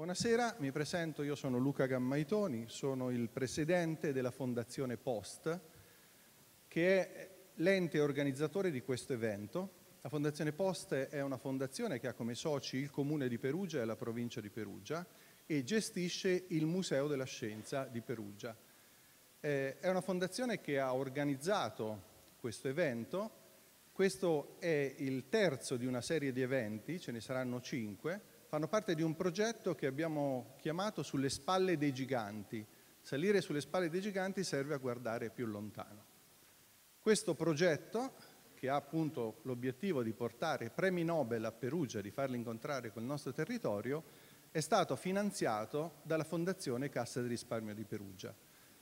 Buonasera, mi presento, io sono Luca Gammaitoni, sono il presidente della Fondazione Post, che è l'ente organizzatore di questo evento. La Fondazione Post è una fondazione che ha come soci il Comune di Perugia e la provincia di Perugia e gestisce il Museo della Scienza di Perugia. Eh, è una fondazione che ha organizzato questo evento, questo è il terzo di una serie di eventi, ce ne saranno cinque, fanno parte di un progetto che abbiamo chiamato Sulle spalle dei giganti. Salire sulle spalle dei giganti serve a guardare più lontano. Questo progetto, che ha appunto l'obiettivo di portare premi Nobel a Perugia, di farli incontrare col nostro territorio, è stato finanziato dalla Fondazione Cassa di Risparmio di Perugia.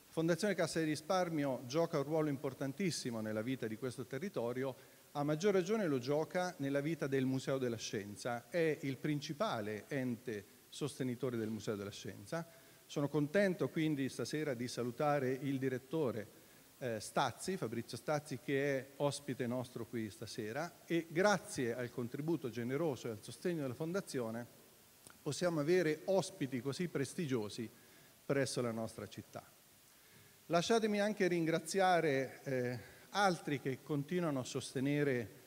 Fondazione Cassa di Risparmio gioca un ruolo importantissimo nella vita di questo territorio a maggior ragione lo gioca nella vita del Museo della Scienza, è il principale ente sostenitore del Museo della Scienza. Sono contento quindi stasera di salutare il direttore eh, Stazzi, Fabrizio Stazzi, che è ospite nostro qui stasera e grazie al contributo generoso e al sostegno della Fondazione possiamo avere ospiti così prestigiosi presso la nostra città. Lasciatemi anche ringraziare eh, altri che continuano a sostenere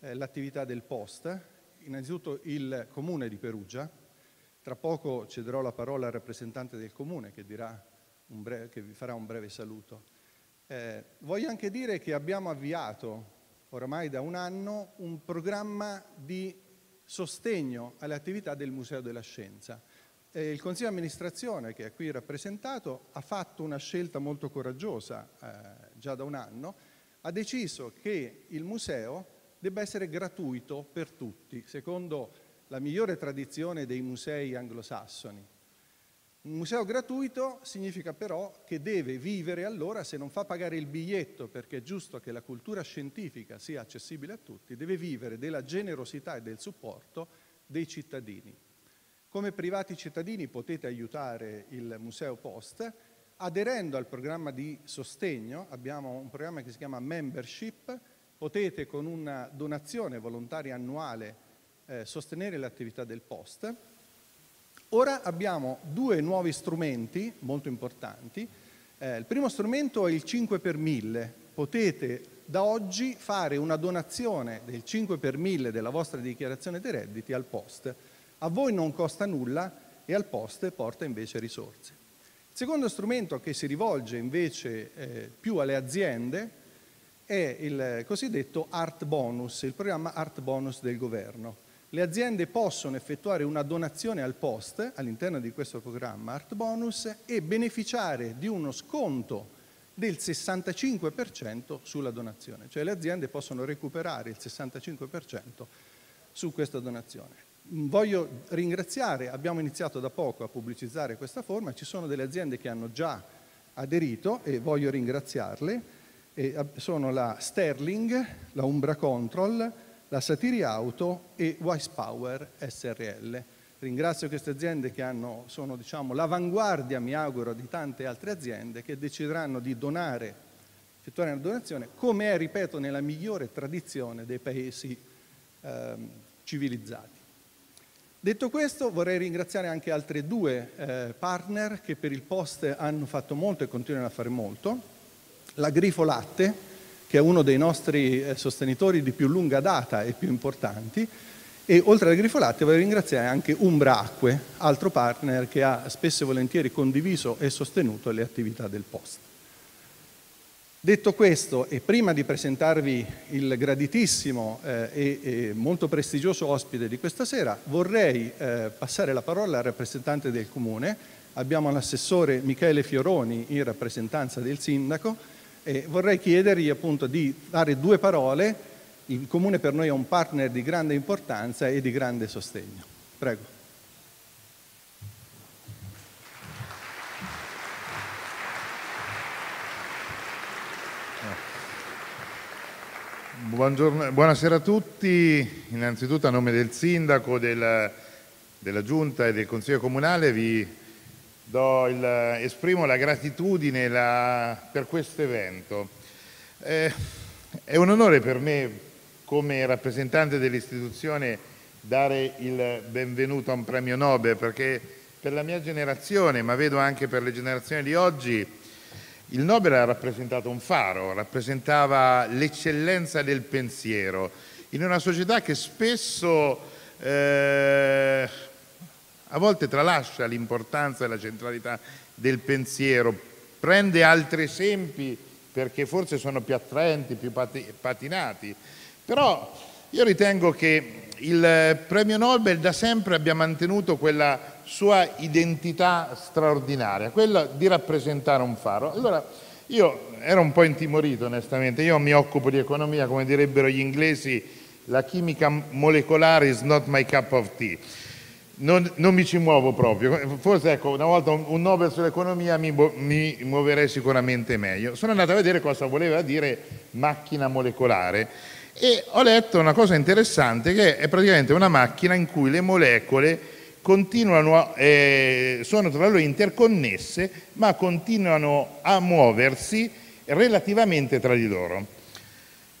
eh, l'attività del post, innanzitutto il Comune di Perugia, tra poco cederò la parola al rappresentante del Comune che, breve, che vi farà un breve saluto. Eh, voglio anche dire che abbiamo avviato oramai da un anno un programma di sostegno alle attività del Museo della Scienza. Eh, il Consiglio di amministrazione, che è qui rappresentato, ha fatto una scelta molto coraggiosa eh, già da un anno ha deciso che il museo debba essere gratuito per tutti, secondo la migliore tradizione dei musei anglosassoni. Un museo gratuito significa però che deve vivere allora, se non fa pagare il biglietto, perché è giusto che la cultura scientifica sia accessibile a tutti, deve vivere della generosità e del supporto dei cittadini. Come privati cittadini potete aiutare il Museo Post aderendo al programma di sostegno, abbiamo un programma che si chiama Membership, potete con una donazione volontaria annuale eh, sostenere l'attività del post. Ora abbiamo due nuovi strumenti molto importanti. Eh, il primo strumento è il 5 per 1000. Potete da oggi fare una donazione del 5 per 1000 della vostra dichiarazione dei redditi al post. A voi non costa nulla e al post porta invece risorse. Il secondo strumento che si rivolge invece eh, più alle aziende è il cosiddetto Art Bonus, il programma Art Bonus del governo. Le aziende possono effettuare una donazione al post all'interno di questo programma Art Bonus e beneficiare di uno sconto del 65% sulla donazione, cioè le aziende possono recuperare il 65% su questa donazione. Mm, voglio ringraziare, abbiamo iniziato da poco a pubblicizzare questa forma, ci sono delle aziende che hanno già aderito e voglio ringraziarle, e sono la Sterling, la Umbra Control, la Satiri Auto e Wise Power SRL. Ringrazio queste aziende che hanno, sono diciamo, l'avanguardia, mi auguro, di tante altre aziende che decideranno di donare, effettuare una donazione, come è, ripeto, nella migliore tradizione dei paesi eh, civilizzati. Detto questo vorrei ringraziare anche altre due eh, partner che per il post hanno fatto molto e continuano a fare molto. La Grifo Latte, che è uno dei nostri eh, sostenitori di più lunga data e più importanti, e oltre alla Grifo Latte vorrei ringraziare anche Umbra Acque, altro partner che ha spesso e volentieri condiviso e sostenuto le attività del post. Detto questo, e prima di presentarvi il graditissimo eh, e, e, molto prestigioso ospite di questa sera, vorrei eh, passare la parola al rappresentante del Comune. Abbiamo l'assessore Michele Fioroni in rappresentanza del Sindaco e vorrei chiedergli appunto di dare due parole. Il Comune per noi è un partner di grande importanza e di grande sostegno. Prego. Buongiorno, buonasera a tutti, innanzitutto a nome del Sindaco, del, della Giunta e del Consiglio Comunale vi il, esprimo la gratitudine la, per questo evento. Eh, è un onore per me come rappresentante dell'istituzione dare il benvenuto a un premio Nobel perché per la mia generazione, ma vedo anche per le generazioni di oggi, il Nobel ha rappresentato un faro, rappresentava l'eccellenza del pensiero in una società che spesso eh, a volte tralascia l'importanza e la centralità del pensiero, prende altri esempi perché forse sono più attraenti, più patinati, però io ritengo che il premio Nobel da sempre abbia mantenuto quella sua identità straordinaria, quella di rappresentare un faro. Allora, io ero un po' intimorito onestamente, io mi occupo di economia, come direbbero gli inglesi, la chimica molecolare is not my cup of tea. Non, non mi ci muovo proprio, forse ecco, una volta un Nobel sull'economia mi, mi muoverei sicuramente meglio. Sono andato a vedere cosa voleva dire macchina molecolare e ho letto una cosa interessante che è praticamente una macchina in cui le molecole continuano, eh, sono tra loro interconnesse, ma continuano a muoversi relativamente tra di loro.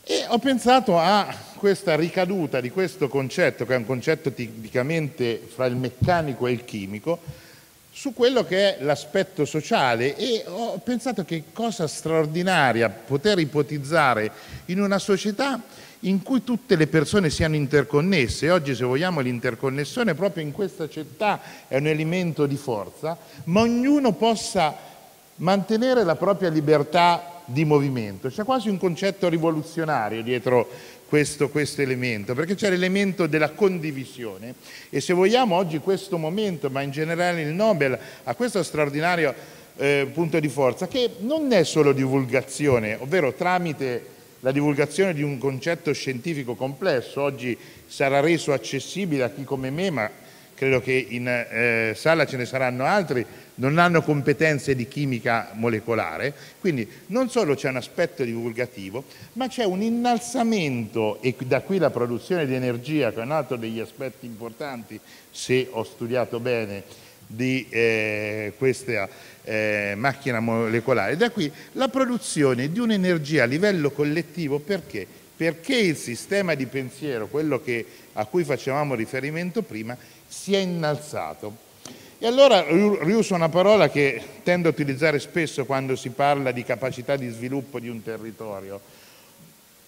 E ho pensato a questa ricaduta di questo concetto, che è un concetto tipicamente fra il meccanico e il chimico, su quello che è l'aspetto sociale e ho pensato che cosa straordinaria poter ipotizzare in una società in cui tutte le persone siano interconnesse. Oggi, se vogliamo, l'interconnessione proprio in questa città è un elemento di forza, ma ognuno possa mantenere la propria libertà di movimento. C'è quasi un concetto rivoluzionario dietro questo, questo, elemento, perché c'è l'elemento della condivisione e se vogliamo oggi questo momento, ma in generale il Nobel, ha questo straordinario eh, punto di forza che non è solo divulgazione, ovvero tramite la divulgazione di un concetto scientifico complesso oggi sarà reso accessibile a chi come me, ma credo che in eh, sala ce ne saranno altri, non hanno competenze di chimica molecolare, quindi non solo c'è un aspetto divulgativo, ma c'è un innalzamento e da qui la produzione di energia, che è un altro degli aspetti importanti, se ho studiato bene di eh, questa eh, macchina molecolare. Da qui la produzione di un'energia a livello collettivo perché? Perché il sistema di pensiero, quello che, a cui facevamo riferimento prima, si è innalzato. E allora riuso una parola che tendo a utilizzare spesso quando si parla di capacità di sviluppo di un territorio.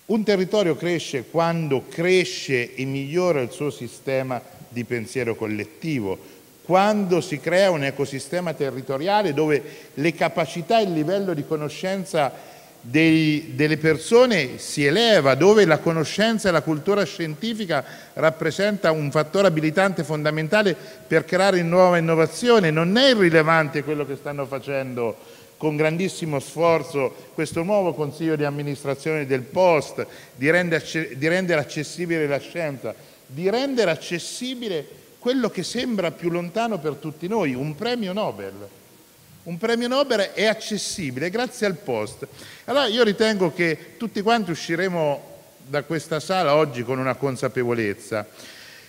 Un territorio cresce quando cresce e migliora il suo sistema di pensiero collettivo, quando si crea un ecosistema territoriale dove le capacità e il livello di conoscenza dei, delle persone si eleva, dove la conoscenza e la cultura scientifica rappresenta un fattore abilitante fondamentale per creare nuova innovazione. Non è irrilevante quello che stanno facendo con grandissimo sforzo questo nuovo consiglio di amministrazione del Post, di rendere accessibile la scienza, di rendere accessibile quello che sembra più lontano per tutti noi, un premio Nobel. Un premio Nobel è accessibile grazie al post. Allora io ritengo che tutti quanti usciremo da questa sala oggi con una consapevolezza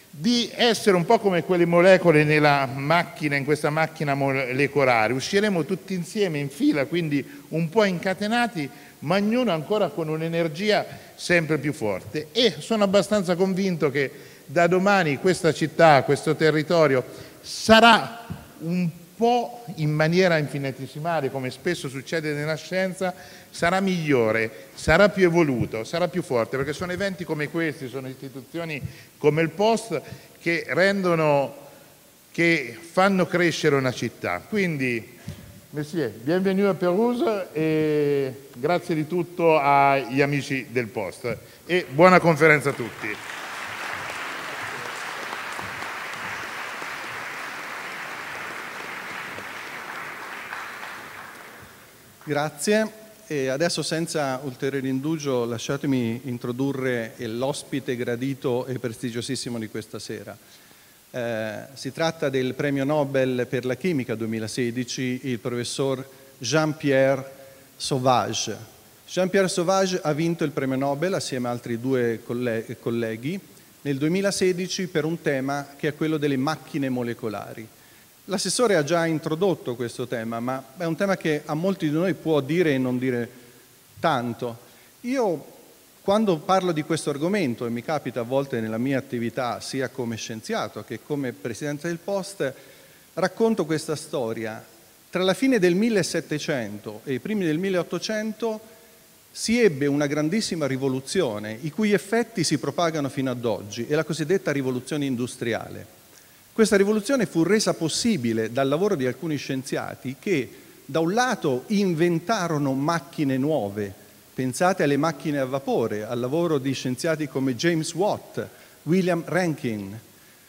di essere un po' come quelle molecole nella macchina, in questa macchina molecolare. Usciremo tutti insieme in fila, quindi un po' incatenati, ma ognuno ancora con un'energia sempre più forte. E sono abbastanza convinto che da domani questa città, questo territorio sarà un po' in maniera infinitesimale, come spesso succede nella scienza, sarà migliore, sarà più evoluto, sarà più forte, perché sono eventi come questi, sono istituzioni come il POST che rendono, che fanno crescere una città. Quindi, Messie, benvenuto a Perusa e grazie di tutto agli amici del POST e buona conferenza a tutti. Grazie. E adesso senza ulteriore indugio lasciatemi introdurre l'ospite gradito e prestigiosissimo di questa sera. Eh, si tratta del premio Nobel per la chimica 2016, il professor Jean-Pierre Sauvage. Jean-Pierre Sauvage ha vinto il premio Nobel assieme ad altri due colleghi nel 2016 per un tema che è quello delle macchine molecolari. L'assessore ha già introdotto questo tema, ma è un tema che a molti di noi può dire e non dire tanto. Io quando parlo di questo argomento, e mi capita a volte nella mia attività sia come scienziato che come presidente del Post, racconto questa storia. Tra la fine del 1700 e i primi del 1800 si ebbe una grandissima rivoluzione, i cui effetti si propagano fino ad oggi, è la cosiddetta rivoluzione industriale. Questa rivoluzione fu resa possibile dal lavoro di alcuni scienziati che da un lato inventarono macchine nuove, pensate alle macchine a vapore, al lavoro di scienziati come James Watt, William Rankin,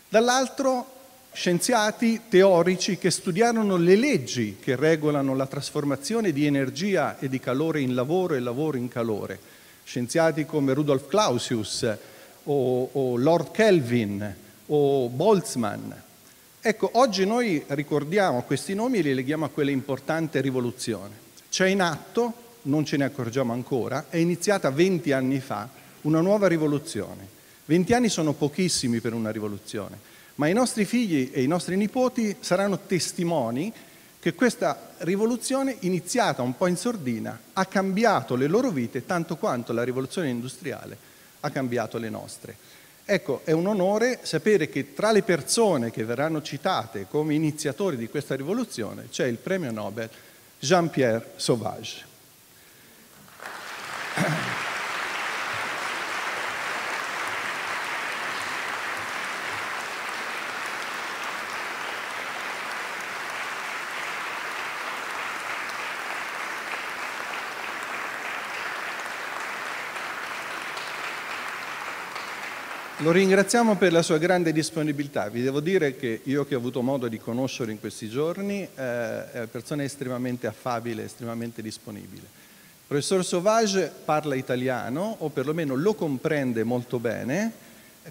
dall'altro scienziati teorici che studiarono le leggi che regolano la trasformazione di energia e di calore in lavoro e lavoro in calore, scienziati come Rudolf Clausius o, o Lord Kelvin, o Boltzmann. Ecco, oggi noi ricordiamo questi nomi e li leghiamo a quella importante rivoluzione. C'è in atto, non ce ne accorgiamo ancora, è iniziata 20 anni fa una nuova rivoluzione. 20 anni sono pochissimi per una rivoluzione, ma i nostri figli e i nostri nipoti saranno testimoni che questa rivoluzione, iniziata un po' in sordina, ha cambiato le loro vite tanto quanto la rivoluzione industriale ha cambiato le nostre. Ecco, è un onore sapere che tra le persone che verranno citate come iniziatori di questa rivoluzione c'è il premio Nobel Jean-Pierre Sauvage. Lo ringraziamo per la sua grande disponibilità. Vi devo dire che io che ho avuto modo di conoscere in questi giorni eh, è una persona estremamente affabile, estremamente disponibile. Il professor Sauvage parla italiano, o perlomeno lo comprende molto bene.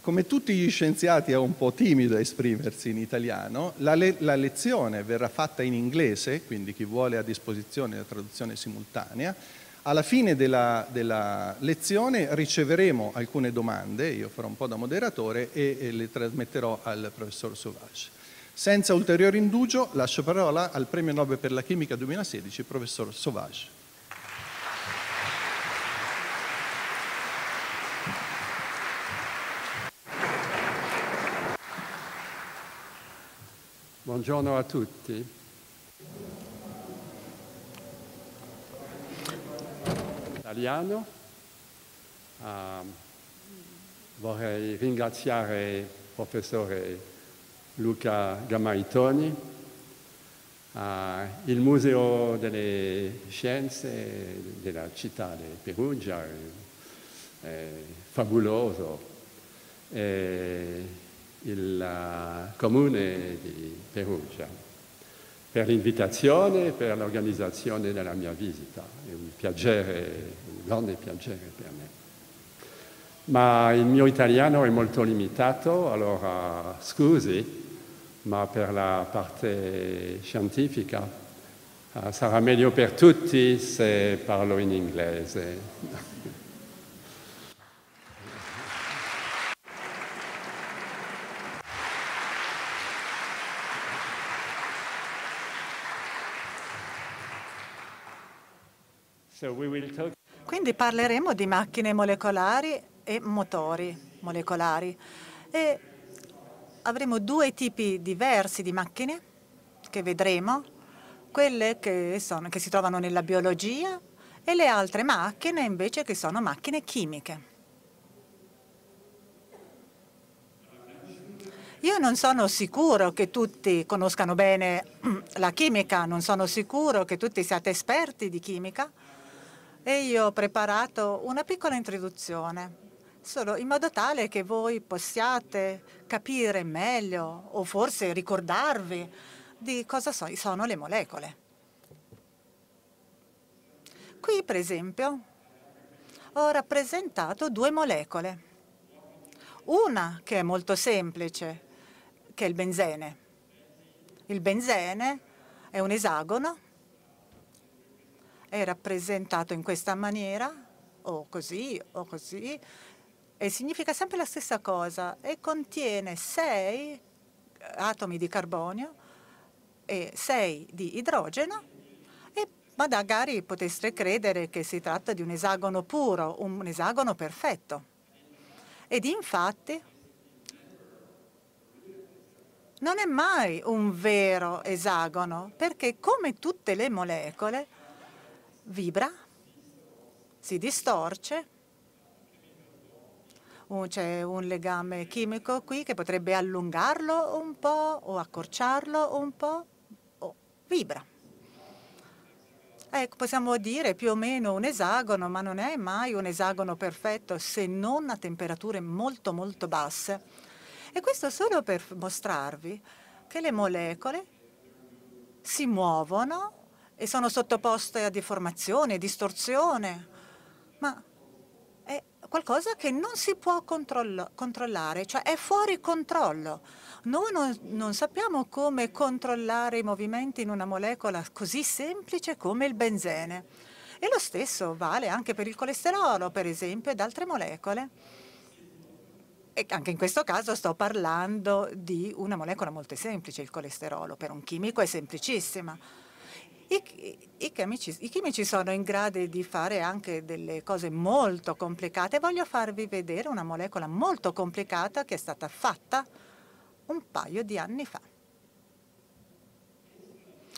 Come tutti gli scienziati è un po' timido a esprimersi in italiano, la, le la lezione verrà fatta in inglese, quindi chi vuole ha a disposizione la traduzione simultanea, alla fine della, della, lezione riceveremo alcune domande, io farò un po' da moderatore e, e le trasmetterò al professor Sauvage. Senza ulteriore indugio lascio parola al premio Nobel per la chimica 2016, professor Sauvage. Buongiorno a tutti. italiano. Uh, vorrei ringraziare il professore Luca Gamaitoni, uh, eh, il Museo delle Scienze della città di Perugia, è, eh, è fabuloso, e eh, il uh, comune di Perugia per l'invitazione e per l'organizzazione della mia visita. È un piacere, un grande piacere per me. Ma il mio italiano è molto limitato, allora scusi, ma per la parte scientifica eh, sarà meglio per tutti se parlo in inglese. Quindi parleremo di macchine molecolari e motori molecolari e avremo due tipi diversi di macchine che vedremo, quelle che, sono, che si trovano nella biologia e le altre macchine invece che sono macchine chimiche. Io non sono sicuro che tutti conoscano bene la chimica, non sono sicuro che tutti siate esperti di chimica, e io ho preparato una piccola introduzione, solo in modo tale che voi possiate capire meglio o forse ricordarvi di cosa sono le molecole. Qui, per esempio, ho rappresentato due molecole. Una che è molto semplice, che è il benzene. Il benzene è un esagono è rappresentato in questa maniera o così o così e significa sempre la stessa cosa e contiene sei atomi di carbonio e sei di idrogeno e magari potreste credere che si tratta di un esagono puro, un esagono perfetto. Ed infatti non è mai un vero esagono, perché come tutte le molecole vibra, si distorce, uh, c'è un legame chimico qui che potrebbe allungarlo un po' o accorciarlo un po', o vibra. Ecco, possiamo dire più o meno un esagono, ma non è mai un esagono perfetto se non a temperature molto molto basse. E questo solo per mostrarvi che le molecole si muovono e sono sottoposte a deformazione, distorsione, ma è qualcosa che non si può controllare, cioè è fuori controllo. Noi non, non sappiamo come controllare i movimenti in una molecola così semplice come il benzene. E lo stesso vale anche per il colesterolo, per esempio, ed altre molecole. E anche in questo caso sto parlando di una molecola molto semplice, il colesterolo. Per un chimico è semplicissima i, i, chimici, I, chimici, sono in grado di fare anche delle cose molto complicate. Voglio farvi vedere una molecola molto complicata che è stata fatta un paio di anni fa.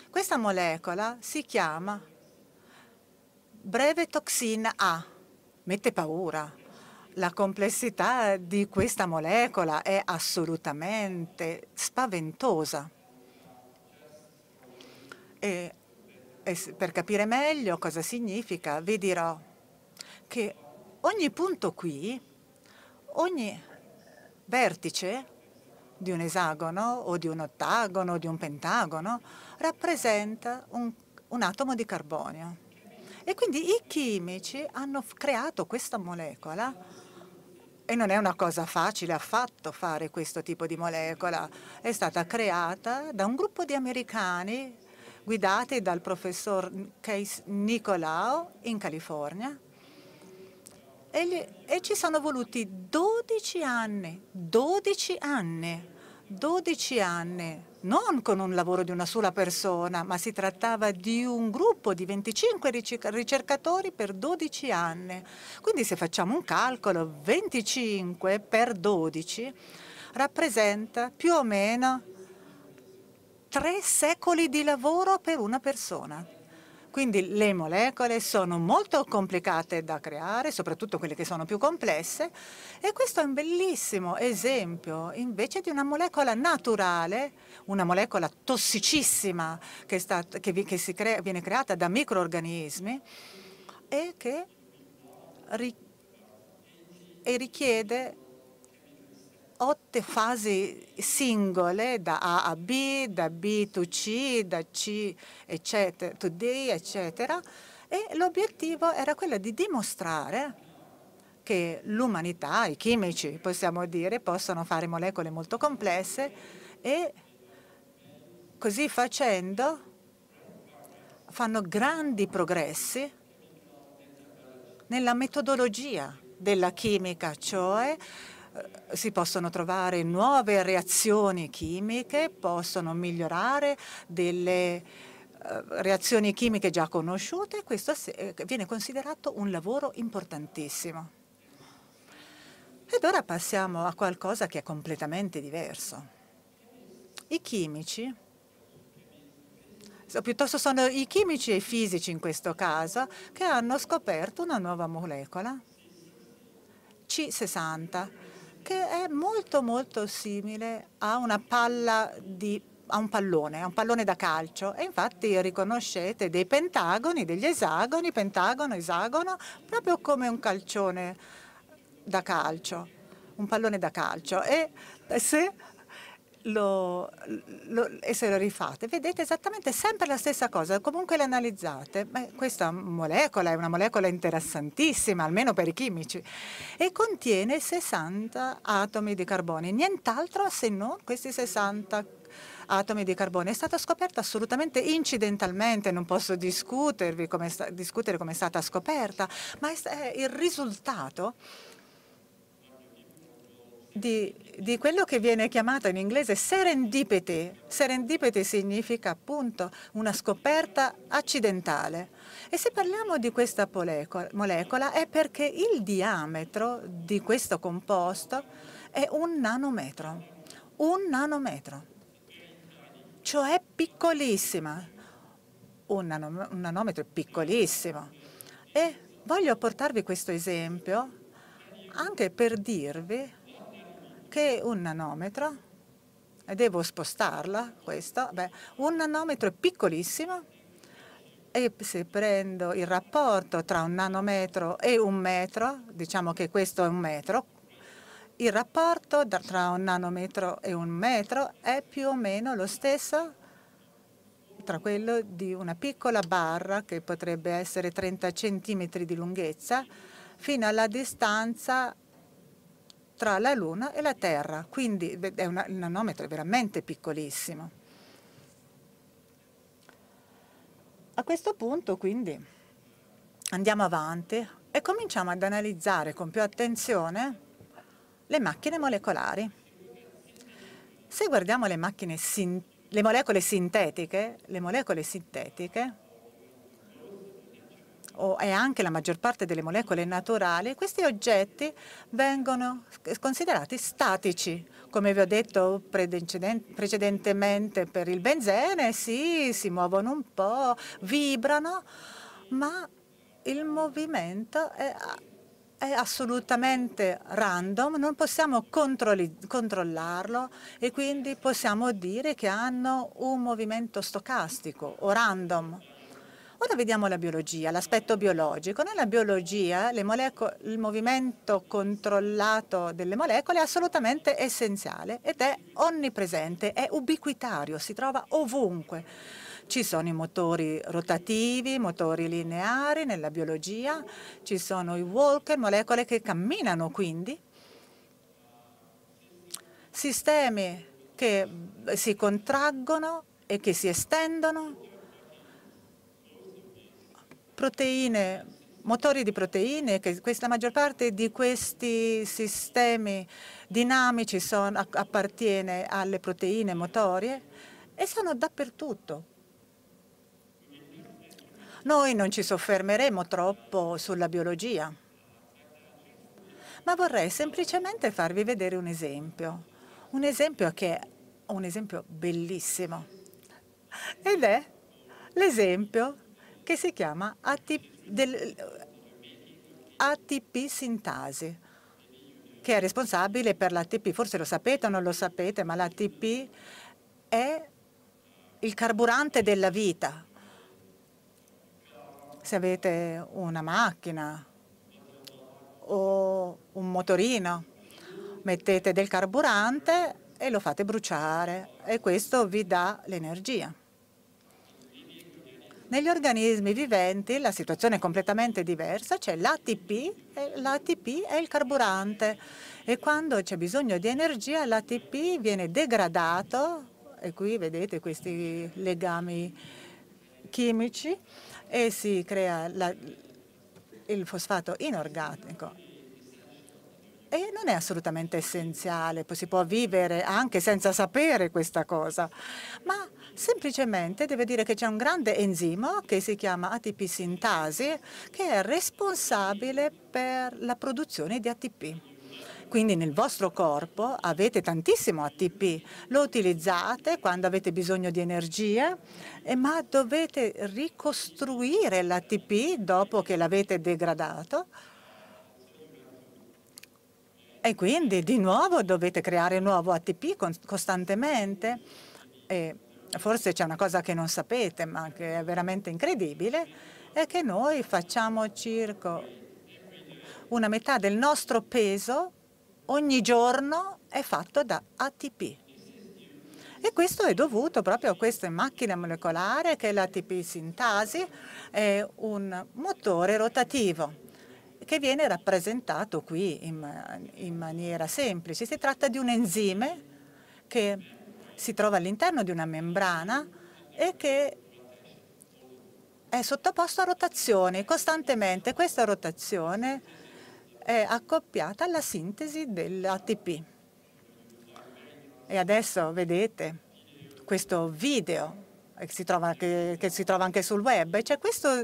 Questa molecola si chiama breve toxina A. Mette paura. La complessità di questa molecola è assolutamente spaventosa. E per capire meglio cosa significa, vi dirò che ogni punto qui, ogni vertice di un esagono o di un ottagono o di un pentagono rappresenta un, un atomo di carbonio. E quindi i chimici hanno creato questa molecola e non è una cosa facile affatto fare questo tipo di molecola. È stata creata da un gruppo di americani guidate dal professor Case Nicolao in California. E, gli, e ci sono voluti 12 anni, 12 anni, 12 anni non con un lavoro di una sola persona, ma si trattava di un gruppo di 25 ricercatori per 12 anni. Quindi se facciamo un calcolo, 25 per 12 rappresenta più o meno tre secoli di lavoro per una persona. Quindi le molecole sono molto complicate da creare, soprattutto quelle che sono più complesse, e questo è un bellissimo esempio invece di una molecola naturale, una molecola tossicissima che, stata, che, vi, che crea, viene creata da microorganismi e che ri, e richiede otto fasi singole da A a B, da B to C, da C eccetera, to D, eccetera, e l'obiettivo era quello di dimostrare che l'umanità, i chimici possiamo dire, possono fare molecole molto complesse e così facendo fanno grandi progressi nella metodologia della chimica, cioè eh, si possono trovare nuove reazioni chimiche, possono migliorare delle eh, reazioni chimiche già conosciute, questo eh, viene considerato un lavoro importantissimo. Ed ora passiamo a qualcosa che è completamente diverso. I chimici, o piuttosto sono i chimici e i fisici in questo caso, che hanno scoperto una nuova molecola, C60, che è molto molto simile a una palla di a un pallone, a un pallone da calcio e infatti riconoscete dei pentagoni, degli esagoni, pentagono, esagono, proprio come un calcione da calcio, un pallone da calcio e se lo, lo, e se lo rifate, vedete esattamente sempre la stessa cosa, comunque le analizzate, Beh, questa molecola è una molecola interessantissima, almeno per i chimici, e contiene 60 atomi di carbonio, nient'altro se non questi 60 atomi di carbonio. È stata scoperta assolutamente incidentalmente, non posso discutervi come, discutere come è stata scoperta, ma è, è il risultato di, di, quello che viene chiamato in inglese serendipity. Serendipity significa appunto una scoperta accidentale. E se parliamo di questa molecola è perché il diametro di questo composto è un nanometro. Un nanometro. Cioè piccolissima. Un, nano, un nanometro è piccolissimo. E voglio portarvi questo esempio anche per dirvi che un nanometro, e devo spostarla questa, beh, un nanometro è piccolissimo e se prendo il rapporto tra un nanometro e un metro, diciamo che questo è un metro, il rapporto tra un nanometro e un metro è più o meno lo stesso tra quello di una piccola barra che potrebbe essere 30 centimetri di lunghezza fino alla distanza tra la Luna e la Terra, quindi è un nanometro veramente piccolissimo. A questo punto quindi andiamo avanti e cominciamo ad analizzare con più attenzione le macchine molecolari. Se guardiamo le, macchine le molecole sintetiche, le molecole sintetiche o è anche la maggior parte delle molecole naturali, questi oggetti vengono considerati statici. Come vi ho detto precedentemente per il benzene, sì, si muovono un po', vibrano, ma il movimento è è assolutamente random, non possiamo controllarlo e quindi possiamo dire che hanno un movimento stocastico o random. Ora vediamo la biologia, l'aspetto biologico. Nella biologia il movimento controllato delle molecole è assolutamente essenziale ed è onnipresente, è ubiquitario, si trova ovunque. Ci sono i motori rotativi, i motori lineari nella biologia, ci sono i walker, molecole che camminano quindi, sistemi che si contraggono e che si estendono proteine, motori di proteine, che questa maggior parte di questi sistemi dinamici son, appartiene alle proteine motorie e sono dappertutto. Noi non ci soffermeremo troppo sulla biologia, ma vorrei semplicemente farvi vedere un esempio, un esempio che è un esempio bellissimo ed è l'esempio che si chiama ATP, del, ATP sintasi, che è responsabile per l'ATP. Forse lo sapete o non lo sapete, ma l'ATP è il carburante della vita. Se avete una macchina o un motorino, mettete del carburante e lo fate bruciare e questo vi dà l'energia. Negli organismi viventi la situazione è completamente diversa, c'è l'ATP, l'ATP è il carburante e quando c'è bisogno di energia l'ATP viene degradato e qui vedete questi legami chimici e si crea la, il fosfato inorganico e non è assolutamente essenziale, si può vivere anche senza sapere questa cosa, ma Semplicemente deve dire che c'è un grande enzimo che si chiama ATP sintasi che è responsabile per la produzione di ATP. Quindi nel vostro corpo avete tantissimo ATP, lo utilizzate quando avete bisogno di energia, eh, ma dovete ricostruire l'ATP dopo che l'avete degradato e quindi di nuovo dovete creare nuovo ATP costantemente. E forse c'è una cosa che non sapete ma che è veramente incredibile, è che noi facciamo circa una metà del nostro peso ogni giorno è fatto da ATP. E questo è dovuto proprio a questa macchina molecolare che è l'ATP sintasi, è un motore rotativo che viene rappresentato qui in, in maniera semplice. Si tratta di un enzime che si trova all'interno di una membrana e che è sottoposto a rotazione costantemente. Questa rotazione è accoppiata alla sintesi dell'ATP. E adesso vedete questo video che si trova, che, che si trova anche sul web. C'è questo,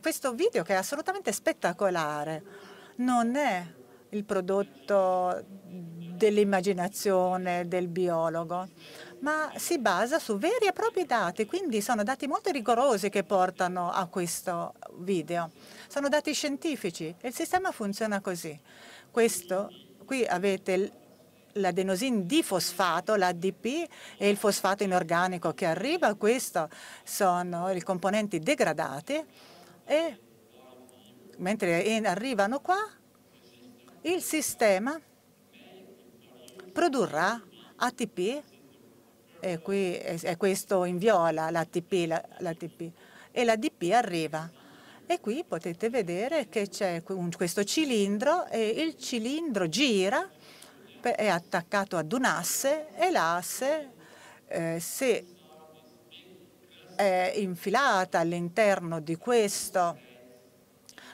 questo video che è assolutamente spettacolare. Non è il prodotto dell'immaginazione del biologo, ma si basa su veri e propri dati, quindi sono dati molto rigorosi che portano a questo video. Sono dati scientifici e il sistema funziona così. Questo, qui avete l'adenosin difosfato, l'ADP, e il fosfato inorganico che arriva, questi sono i componenti degradati e mentre arrivano qua il sistema produrrà ATP, e qui è questo in viola l'ATP, e l'ADP arriva. E qui potete vedere che c'è questo cilindro e il cilindro gira, è attaccato ad un asse e l'asse eh, si è infilata all'interno di questo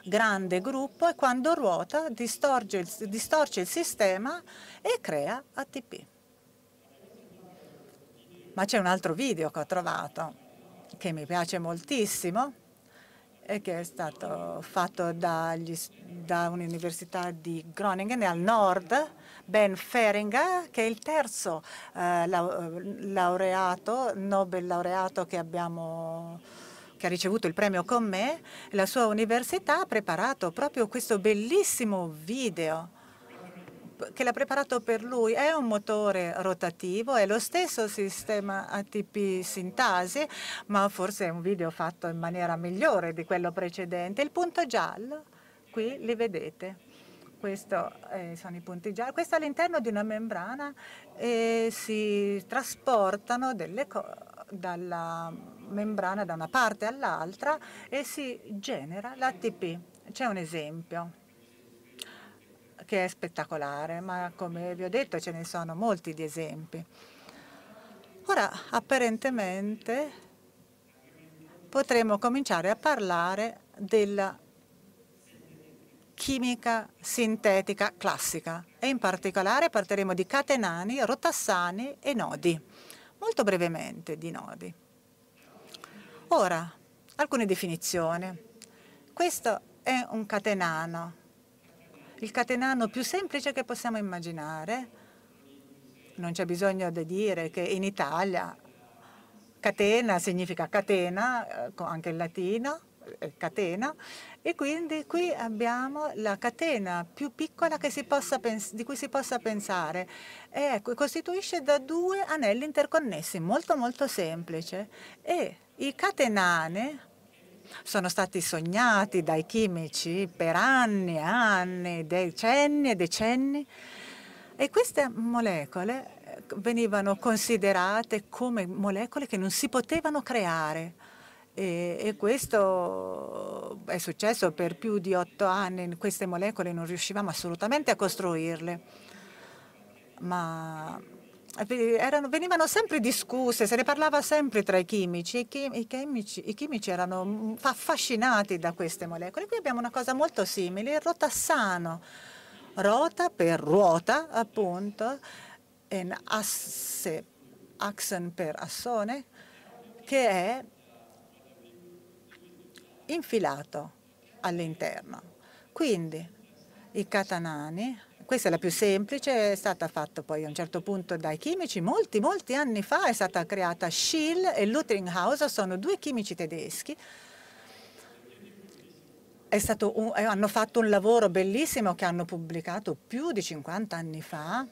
grande gruppo e quando ruota distorce il, distorce il sistema e crea ATP. Ma c'è un altro video che ho trovato che mi piace moltissimo e che è stato fatto dagli, da un'università di Groningen al nord, Ben Feringa, che è il terzo eh, laureato, Nobel laureato che abbiamo che ha ricevuto il premio con me, la sua università ha preparato proprio questo bellissimo video che l'ha preparato per lui è un motore rotativo, è lo stesso sistema ATP sintasi, ma forse è un video fatto in maniera migliore di quello precedente. Il punto giallo, qui li vedete. Questo, eh, sono i punti gialli. Questo all'interno di una membrana e eh, si trasportano delle cose dalla membrana da una parte all'altra e si genera l'ATP. C'è un esempio che è spettacolare, ma come vi ho detto ce ne sono molti di esempi. Ora, apparentemente, potremmo cominciare a parlare della chimica sintetica classica e in particolare parleremo di catenani, rotassani e nodi molto brevemente di nodi. Ora, alcune definizioni. Questo è un catenano, il catenano più semplice che possiamo immaginare. Non c'è bisogno di dire che in Italia catena significa catena, eh, anche in latino, eh, catena, e quindi qui abbiamo la catena più piccola di cui si possa pensare e ecco, costituisce da due anelli interconnessi, molto molto semplice. E i catenane sono stati sognati dai chimici per anni e anni, decenni e decenni e queste molecole eh, venivano considerate come molecole che non si potevano creare e, e, questo è successo per più di otto anni, queste molecole non riuscivamo assolutamente a costruirle, ma eh, erano, venivano sempre discusse, se ne parlava sempre tra i chimici, i chimici, i chimici erano affascinati da queste molecole. Qui abbiamo una cosa molto simile, il rotassano, rota per ruota appunto, in asse, axon per assone, che è infilato all'interno. Quindi i catanani, questa è la più semplice, è stata fatta poi a un certo punto dai chimici, molti molti anni fa è stata creata Schill e Lutringhauser, sono due chimici tedeschi, un, eh, hanno fatto un lavoro bellissimo che hanno pubblicato più di 50 anni fa,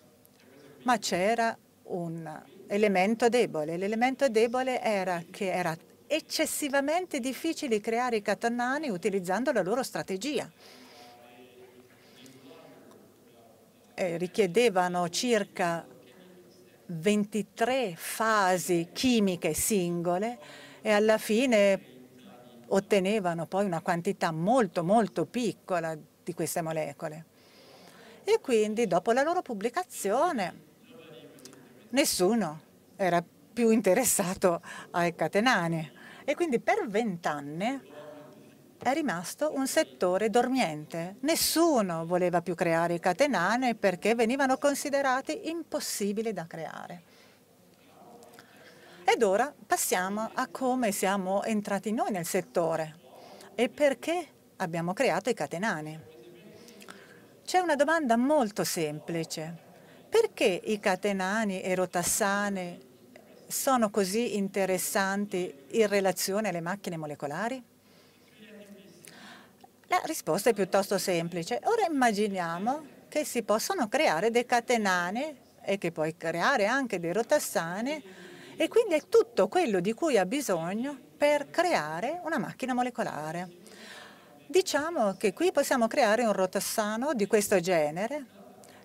ma c'era un elemento debole. L'elemento debole era che era eccessivamente difficili creare i catanani utilizzando la loro strategia. Eh, richiedevano circa 23 fasi chimiche singole e alla fine ottenevano poi una quantità molto molto piccola di queste molecole. E quindi dopo la loro pubblicazione nessuno era più più interessato ai catenani. E quindi per vent'anni è rimasto un settore dormiente. Nessuno voleva più creare i catenani perché venivano considerati impossibili da creare. Ed ora passiamo a come siamo entrati noi nel settore e perché abbiamo creato i catenani. C'è una domanda molto semplice. Perché i catenani e rotassane sono così interessanti in relazione alle macchine molecolari? La risposta è piuttosto semplice. Ora immaginiamo che si possono creare dei catenani e che puoi creare anche dei rotassani e quindi è tutto quello di cui ha bisogno per creare una macchina molecolare. Diciamo che qui possiamo creare un rotassano di questo genere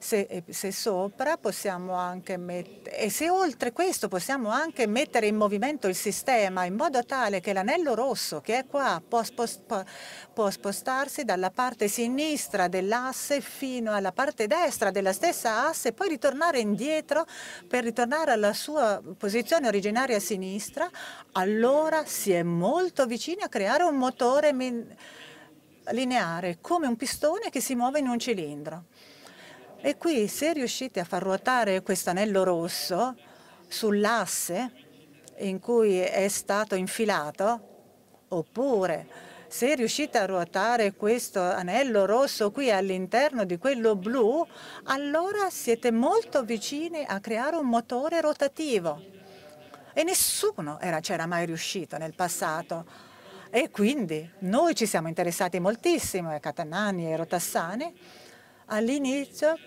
se, eh, se sopra possiamo anche mettere, e se oltre questo possiamo anche mettere in movimento il sistema in modo tale che l'anello rosso che è qua può, spost può spostarsi dalla parte sinistra dell'asse fino alla parte destra della stessa asse e poi ritornare indietro per ritornare alla sua posizione originaria a sinistra, allora si è molto vicini a creare un motore lineare, come un pistone che si muove in un cilindro. E qui se riuscite a far ruotare questo anello rosso sull'asse in cui è stato infilato, oppure se riuscite a ruotare questo anello rosso qui all'interno di quello blu, allora siete molto vicini a creare un motore rotativo. E nessuno c'era mai riuscito nel passato. E quindi noi ci siamo interessati moltissimo a eh, Catanani e Rotassani all'inizio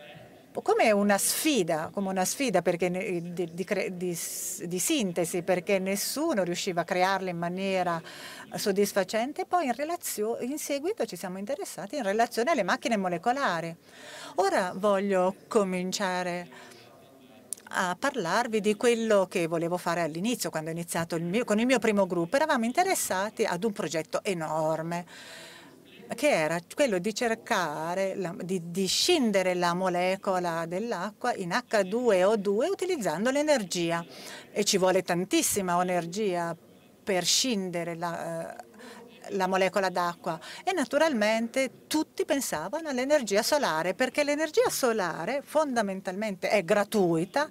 come una sfida, come una sfida di, di, di, di, sintesi, perché nessuno riusciva a crearle in maniera soddisfacente, poi in, in, seguito ci siamo interessati in relazione alle macchine molecolari. Ora voglio cominciare a parlarvi di quello che volevo fare all'inizio, quando ho iniziato il mio, con il mio primo gruppo. Eravamo interessati ad un progetto enorme che era quello di cercare la, di, di scindere la molecola dell'acqua in H2O2 utilizzando l'energia e ci vuole tantissima energia per scindere la, eh, la molecola d'acqua e naturalmente tutti pensavano all'energia solare perché l'energia solare fondamentalmente è gratuita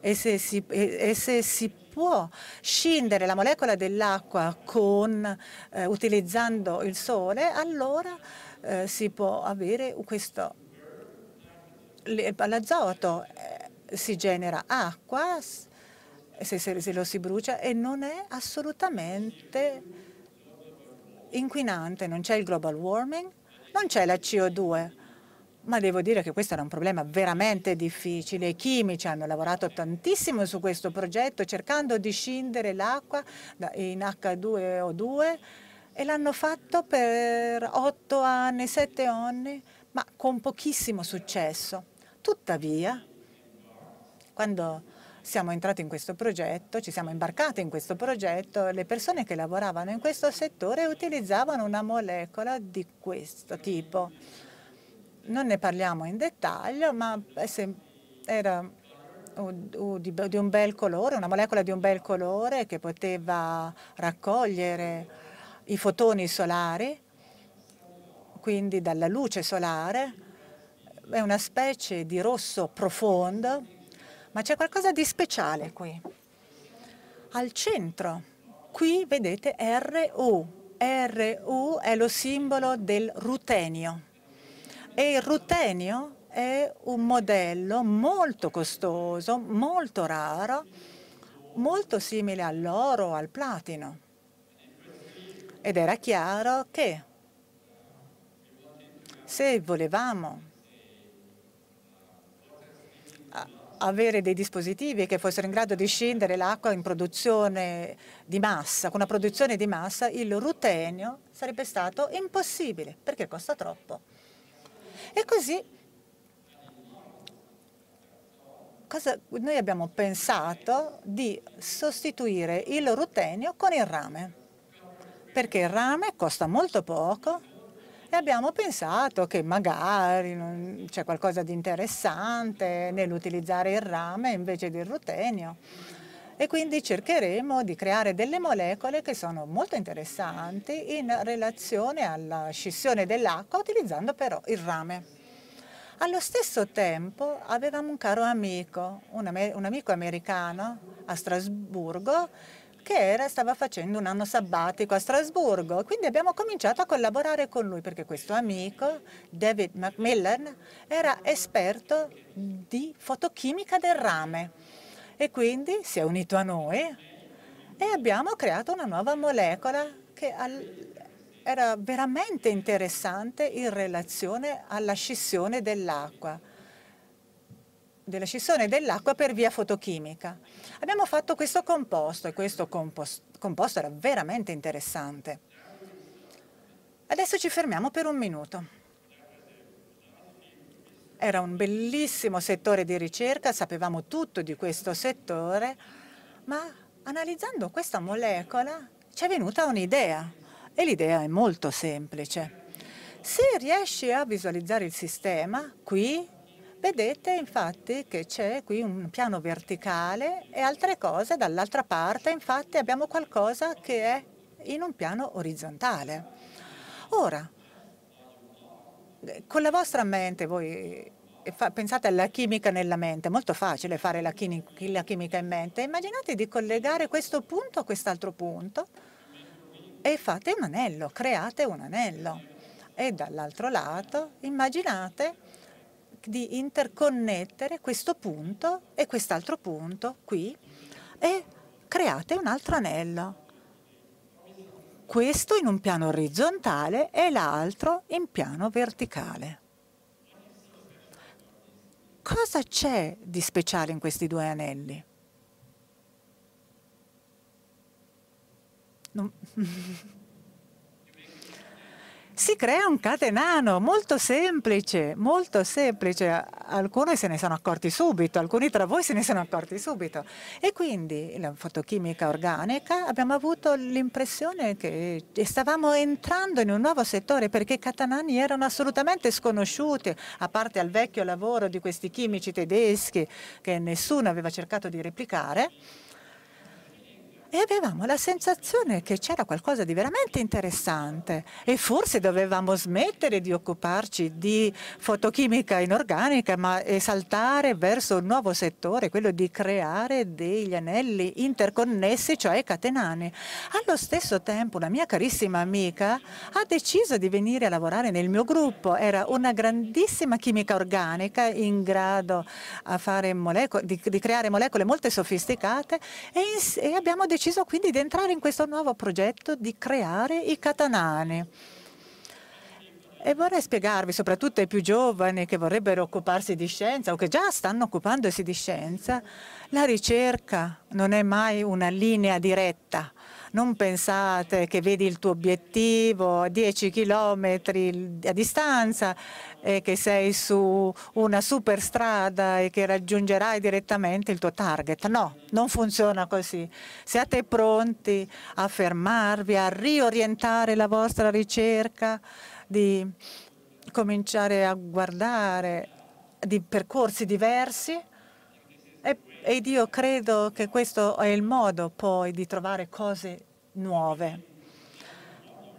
e se si, e se si può scindere la molecola dell'acqua eh, utilizzando il sole allora eh, si può avere questo l'azoto eh, si genera acqua se, se, se lo si brucia e non è assolutamente inquinante, non c'è il global warming, non c'è la CO2. Ma devo dire che questo era un problema veramente difficile. I chimici hanno lavorato tantissimo su questo progetto cercando di scindere l'acqua in H2O2 e l'hanno fatto per otto anni, sette anni, ma con pochissimo successo. Tuttavia, quando siamo entrati in questo progetto, ci siamo imbarcati in questo progetto, le persone che lavoravano in questo settore utilizzavano una molecola di questo tipo. Non ne parliamo in dettaglio, ma era di un bel colore, una molecola di un bel colore che poteva raccogliere i fotoni solari, quindi dalla luce solare, è una specie di rosso profondo ma c'è qualcosa di speciale qui. Al centro, qui vedete RU. RU è lo simbolo del rutenio e il rutenio è un modello molto costoso, molto raro, molto simile all'oro, o al platino. Ed era chiaro che se volevamo avere dei dispositivi che fossero in grado di scindere l'acqua in produzione di massa, con una produzione di massa il rutenio sarebbe stato impossibile perché costa troppo. E così cosa, noi abbiamo pensato di sostituire il rutenio con il rame, perché il rame costa molto poco e abbiamo pensato che magari c'è qualcosa di interessante nell'utilizzare il rame invece del rutenio e quindi cercheremo di creare delle molecole che sono molto interessanti in relazione alla scissione dell'acqua utilizzando però il rame. Allo stesso tempo avevamo un caro amico, un, amico americano a Strasburgo che era, stava facendo un anno sabbatico a Strasburgo. Quindi abbiamo cominciato a collaborare con lui perché questo amico, David Macmillan, era esperto di fotochimica del rame e quindi si è unito a noi e abbiamo creato una nuova molecola che era veramente interessante in relazione alla scissione dell'acqua della scissione dell'acqua per via fotochimica. Abbiamo fatto questo composto e questo composto era veramente interessante. Adesso ci fermiamo per un minuto. Era un bellissimo settore di ricerca, sapevamo tutto di questo settore, ma analizzando questa molecola ci è venuta un'idea e l'idea è molto semplice. Se riesci a visualizzare il sistema, qui Vedete infatti che c'è qui un piano verticale e altre cose dall'altra parte, infatti abbiamo qualcosa che è in un piano orizzontale. Ora, con la vostra mente voi eh, pensate alla chimica nella mente, è molto facile fare la, chimica in mente, immaginate di collegare questo punto a quest'altro punto e fate un anello, create un anello e dall'altro lato immaginate di interconnettere questo punto e quest'altro punto qui e create un altro anello. Questo in un piano orizzontale e l'altro in piano verticale. Cosa c'è di speciale in questi due anelli? No. si crea un catenano molto semplice, molto semplice. Alcuni se ne sono accorti subito, alcuni tra voi se ne sono accorti subito. E quindi la fotochimica organica abbiamo avuto l'impressione che stavamo entrando in un nuovo settore perché i catenani erano assolutamente sconosciuti, a parte al vecchio lavoro di questi chimici tedeschi che nessuno aveva cercato di replicare e avevamo la sensazione che c'era qualcosa di veramente interessante e forse dovevamo smettere di occuparci di fotochimica inorganica ma saltare verso un nuovo settore, quello di creare degli anelli interconnessi, cioè catenani. Allo stesso tempo una mia carissima amica ha deciso di venire a lavorare nel mio gruppo, era una grandissima chimica organica in grado di, di, creare molecole molto sofisticate e, in, e abbiamo deciso deciso quindi di entrare in questo nuovo progetto di creare i Catanani. E vorrei spiegarvi, soprattutto ai più giovani che vorrebbero occuparsi di scienza o che già stanno occupandosi di scienza, la ricerca non è mai una linea diretta, non pensate che vedi il tuo obiettivo a 10 km a distanza e che sei su una superstrada e che raggiungerai direttamente il tuo target. No, non funziona così. Siate pronti a fermarvi, a riorientare la vostra ricerca, di cominciare a guardare di percorsi diversi ed io credo che questo è il modo poi di trovare cose nuove.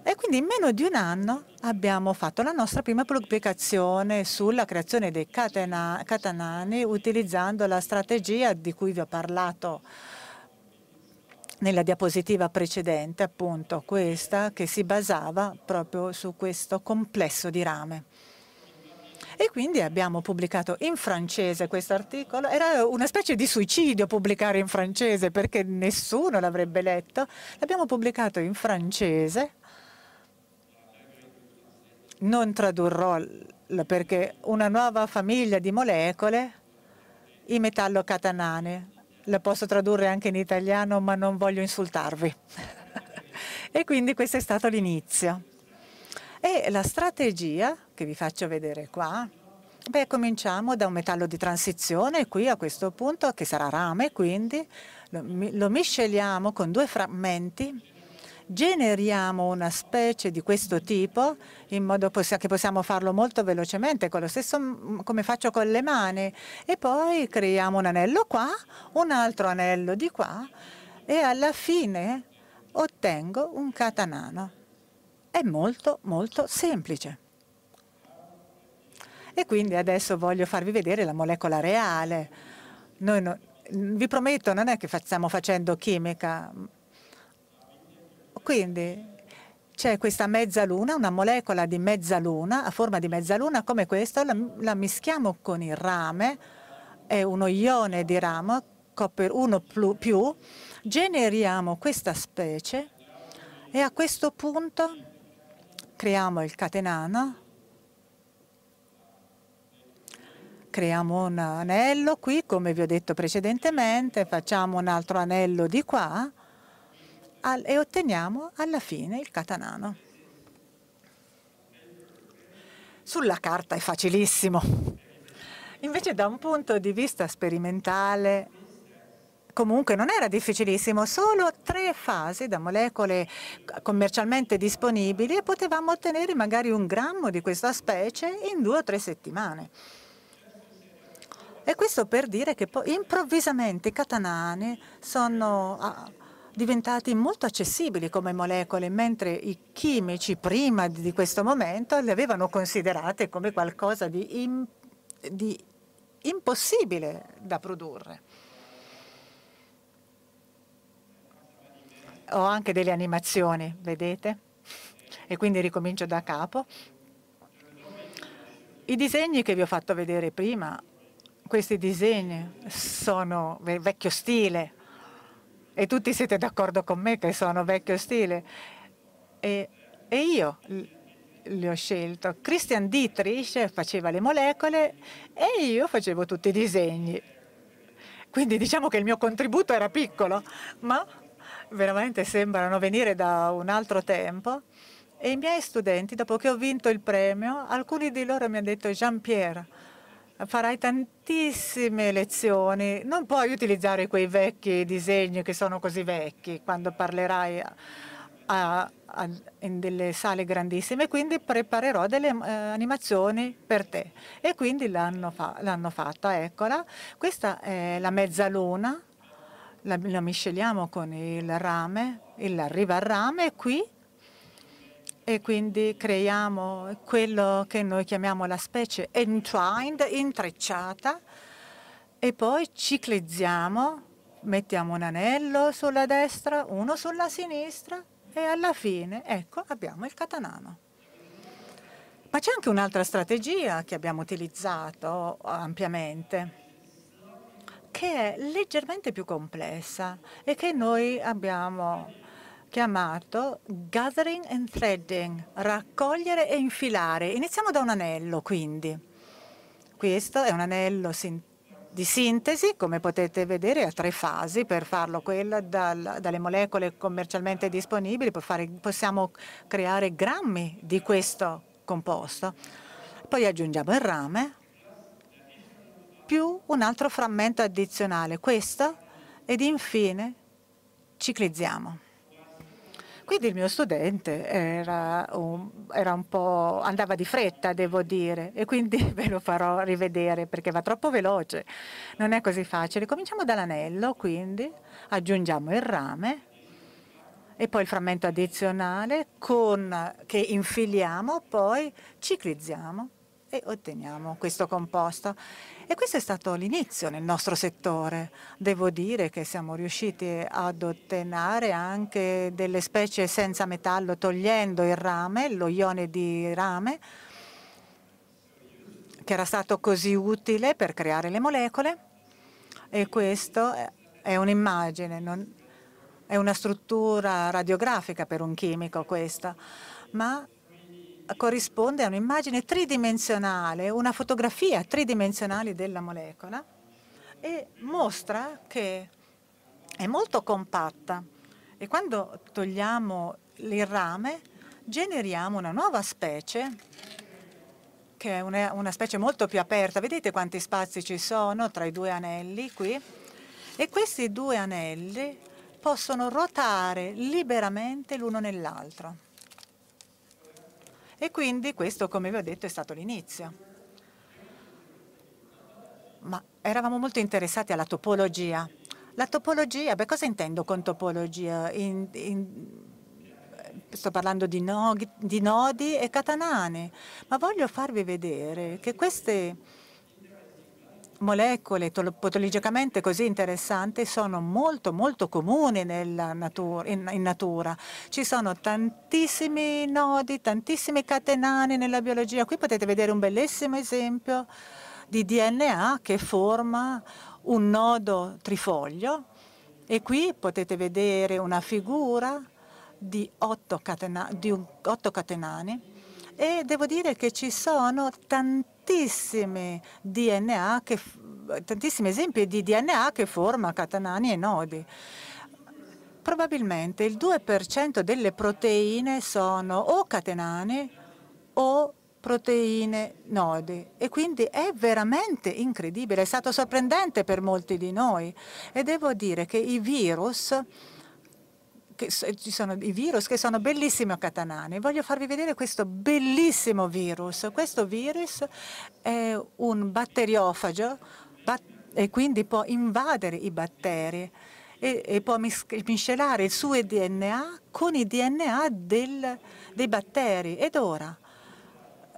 E quindi in meno di un anno abbiamo fatto la nostra prima pubblicazione sulla creazione dei catena, catanani utilizzando la strategia di cui vi ho parlato nella diapositiva precedente, appunto questa, che si basava proprio su questo complesso di rame e quindi abbiamo pubblicato in francese questo articolo. Era una specie di suicidio pubblicare in francese perché nessuno l'avrebbe letto. L'abbiamo pubblicato in francese. Non tradurrò perché una nuova famiglia di molecole, i metallocatanane. La posso tradurre anche in italiano, ma non voglio insultarvi. e quindi questo è stato l'inizio. E la strategia che vi faccio vedere qua, beh, cominciamo da un metallo di transizione qui a questo punto che sarà rame quindi, lo, lo misceliamo con due frammenti generiamo una specie di questo tipo in modo poss che possiamo farlo molto velocemente con lo stesso come faccio con le mani e poi creiamo un anello qua un altro anello di qua e alla fine ottengo un catanano è molto molto semplice. E quindi adesso voglio farvi vedere la molecola reale. No, vi prometto, non è che stiamo facendo chimica. Quindi c'è questa mezzaluna, una molecola di mezzaluna, a forma di mezzaluna come questa, la, la mischiamo con il rame, è uno ione di ramo, copper 1 più, generiamo questa specie e a questo punto creiamo il catenana, creiamo un anello qui, come vi ho detto precedentemente, facciamo un altro anello di qua e otteniamo alla fine il catanano. Sulla carta è facilissimo. Invece da un punto di vista sperimentale comunque non era difficilissimo, solo tre fasi da molecole commercialmente disponibili e potevamo ottenere magari un grammo di questa specie in due o tre settimane. E questo per dire che poi improvvisamente i catanani sono diventati molto accessibili come molecole, mentre i chimici prima di questo momento le avevano considerate come qualcosa di, in, di impossibile da produrre. ho anche delle animazioni, vedete? E quindi ricomincio da capo. I disegni che vi ho fatto vedere prima, questi disegni sono vecchio stile e tutti siete d'accordo con me che sono vecchio stile. E, e io li ho scelto. Christian Dietrich faceva le molecole e io facevo tutti i disegni. Quindi diciamo che il mio contributo era piccolo, ma veramente sembrano venire da un altro tempo. E i miei studenti, dopo che ho vinto il premio, alcuni di loro mi hanno detto Jean-Pierre, farai tantissime lezioni, non puoi utilizzare quei vecchi disegni che sono così vecchi quando parlerai a, a, in delle sale grandissime, quindi preparerò delle eh, animazioni per te. E quindi l'hanno fa fatta, eccola. Questa è la mezzaluna la, la misceliamo con il rame, il, arriva il rame qui e quindi creiamo quello che noi chiamiamo la specie entwined, intrecciata e poi ciclizziamo, mettiamo un anello sulla destra, uno sulla sinistra e alla fine, ecco, abbiamo il catanano. Ma c'è anche un'altra strategia che abbiamo utilizzato ampiamente che è leggermente più complessa e che noi abbiamo chiamato gathering and threading, raccogliere e infilare. Iniziamo da un anello, quindi. Questo è un anello di sintesi, come potete vedere, ha tre fasi per farlo. Quella dal, dalle molecole commercialmente disponibili, fare, possiamo creare grammi di questo composto. Poi aggiungiamo il rame più un altro frammento addizionale, questo, ed infine ciclizziamo. Quindi il mio studente era un, era un, po', andava di fretta, devo dire, e quindi ve lo farò rivedere perché va troppo veloce, non è così facile. Cominciamo dall'anello, quindi aggiungiamo il rame e poi il frammento addizionale con, che infiliamo, poi ciclizziamo e otteniamo questo composto. E questo è stato l'inizio nel nostro settore. Devo dire che siamo riusciti ad ottenere anche delle specie senza metallo togliendo il rame, lo ione di rame, che era stato così utile per creare le molecole. E questa è un'immagine, è una struttura radiografica per un chimico questa, ma corrisponde a un'immagine tridimensionale, una fotografia tridimensionale della molecola e mostra che è molto compatta e quando togliamo il rame generiamo una nuova specie che è una, una specie molto più aperta. Vedete quanti spazi ci sono tra i due anelli qui? E questi due anelli possono ruotare liberamente l'uno nell'altro. E quindi questo, come vi ho detto, è stato l'inizio. Ma eravamo molto interessati alla topologia. La topologia, beh, cosa intendo con topologia? In, in, sto parlando di, no, di nodi e catanane, ma voglio farvi vedere che queste molecole patologicamente così interessanti sono molto molto comuni natura, in, in, natura. Ci sono tantissimi nodi, tantissimi catenani nella biologia. Qui potete vedere un bellissimo esempio di DNA che forma un nodo trifoglio e qui potete vedere una figura di otto, catena, di un, otto catenani e devo dire che ci sono tantissimi tantissimi, che, tantissimi esempi di DNA che forma catanani e nodi. Probabilmente il 2% delle proteine sono o catenani o proteine nodi e quindi è veramente incredibile, è stato sorprendente per molti di noi e devo dire che i virus che, eh, ci sono i virus che sono bellissimi a Catanani. Voglio farvi vedere questo bellissimo virus. Questo virus è un batteriofago bat e quindi può invadere i batteri e, e può mis miscelare il suo DNA con il DNA del, dei batteri. Ed ora,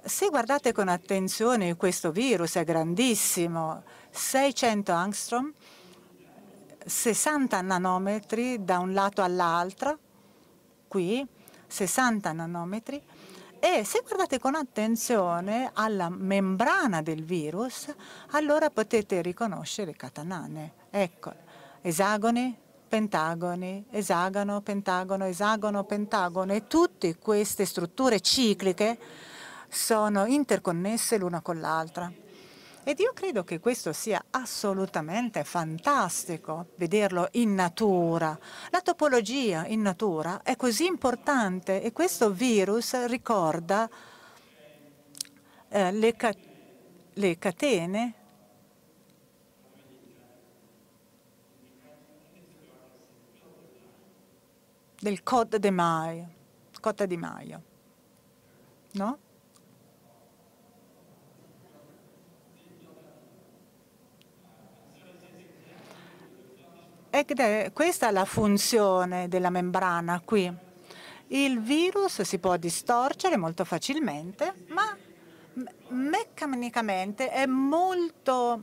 se guardate con attenzione questo virus, è grandissimo, 600 angstrom, 60 nanometri da un lato all'altro, qui, 60 nanometri, e se guardate con attenzione alla membrana del virus, allora potete riconoscere catanane. Ecco, esagoni, pentagoni, esagono, pentagono, esagono, pentagono e tutte queste strutture cicliche sono interconnesse l'una con l'altra. Ed io credo che questo sia assolutamente fantastico, vederlo in natura. La topologia in natura è così importante e questo virus ricorda eh, le, ca le catene del Cod de Maio, Cotta di Maio. No? Ed è questa la funzione della membrana qui. Il virus si può distorcere molto facilmente, ma meccanicamente è molto,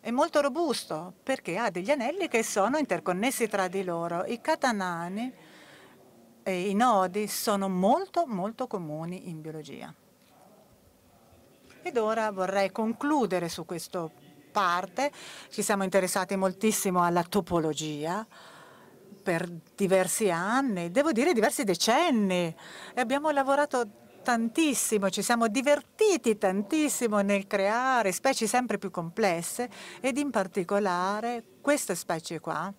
è molto robusto perché ha degli anelli che sono interconnessi tra di loro. I catanani e i nodi sono molto molto comuni in biologia. Ed ora vorrei concludere su questo parte, ci siamo interessati moltissimo alla topologia per diversi anni, devo dire diversi decenni, e abbiamo lavorato tantissimo, ci siamo divertiti tantissimo nel creare specie sempre più complesse ed in particolare questa specie qua,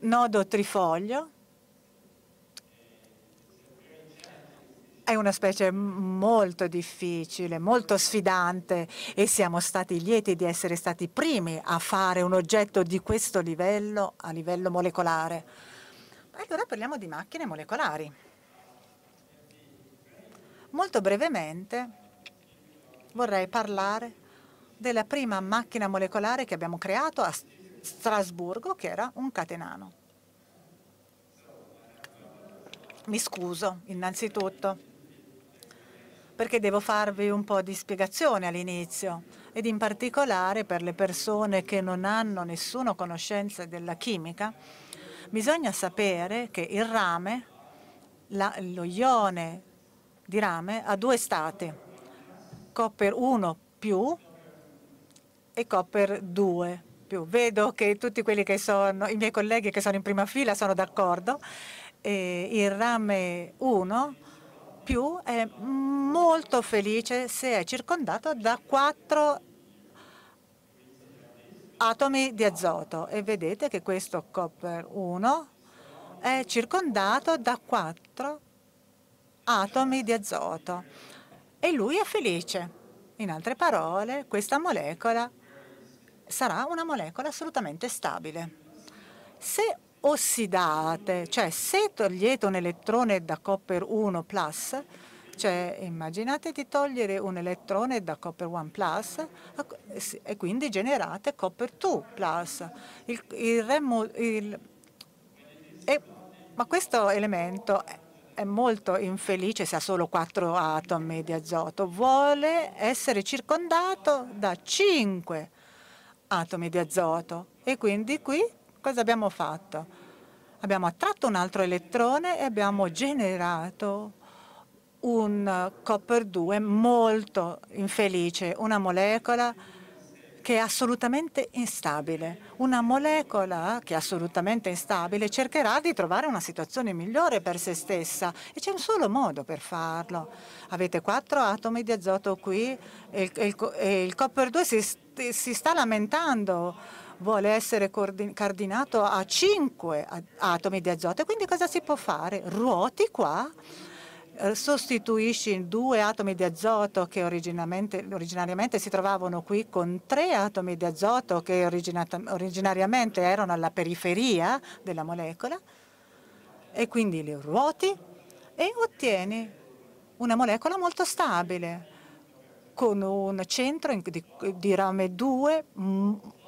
nodo trifoglio, È una specie molto difficile, molto sfidante e siamo stati lieti di essere stati primi a fare un oggetto di questo livello a livello molecolare. Allora parliamo di macchine molecolari. Molto brevemente vorrei parlare della prima macchina molecolare che abbiamo creato a Strasburgo, che era un catenano. Mi scuso innanzitutto perché devo farvi un po' di spiegazione all'inizio ed in particolare per le persone che non hanno nessuna conoscenza della chimica, bisogna sapere che il rame, la, lo ione di rame ha due stati, copper 1 più e copper 2 più. Vedo che tutti quelli che sono, i miei colleghi che sono in prima fila sono d'accordo, il rame 1 più è molto felice se è circondato da quattro atomi di azoto e vedete che questo copper 1 è circondato da quattro atomi di azoto e lui è felice. In altre parole, questa molecola sarà una molecola assolutamente stabile. Se ossidate, cioè se togliete un elettrone da copper 1 plus, cioè immaginate di togliere un elettrone da copper 1 plus e quindi generate copper 2 plus. Il, il remo, il, e, ma questo elemento è molto infelice se ha solo 4 atomi di azoto, vuole essere circondato da 5 atomi di azoto e quindi qui Cosa abbiamo fatto? Abbiamo attratto un altro elettrone e abbiamo generato un copper 2 molto infelice, una molecola che è assolutamente instabile. Una molecola che è assolutamente instabile cercherà di trovare una situazione migliore per se stessa e c'è un solo modo per farlo. Avete quattro atomi di azoto qui e il, e il, e il copper 2 si, si sta lamentando vuole essere cardinato a 5 atomi di azoto. Quindi cosa si può fare? Ruoti qua eh, sostituisci due atomi di azoto che originariamente si trovavano qui con tre atomi di azoto che originariamente erano alla periferia della molecola e quindi li ruoti e ottieni una molecola molto stabile con un centro di, di rame 2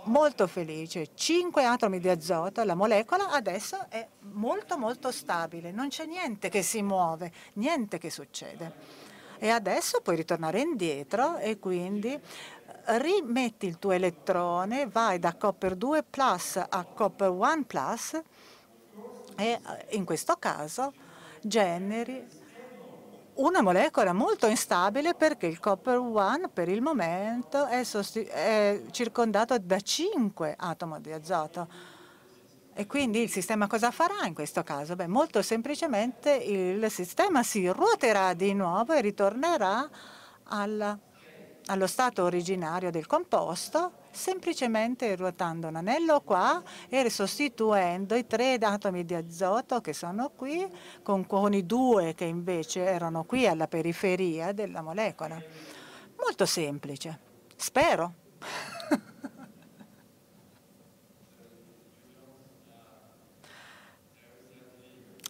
molto felice, 5 atomi di azoto, la molecola adesso è molto molto stabile, non c'è niente che si muove, niente che succede. E adesso puoi ritornare indietro e quindi eh, rimetti il tuo elettrone, vai da copper 2 plus a copper 1 plus e eh, in questo caso generi una molecola molto instabile perché il copper 1 per il momento è, è circondato da 5 atomi di azoto. E quindi il sistema cosa farà in questo caso? Beh, molto semplicemente il sistema si ruoterà di nuovo e ritornerà alla allo stato originario del composto semplicemente ruotando un anello qua e sostituendo i tre atomi di azoto che sono qui con, con i due che invece erano qui alla periferia della molecola. Molto semplice, spero.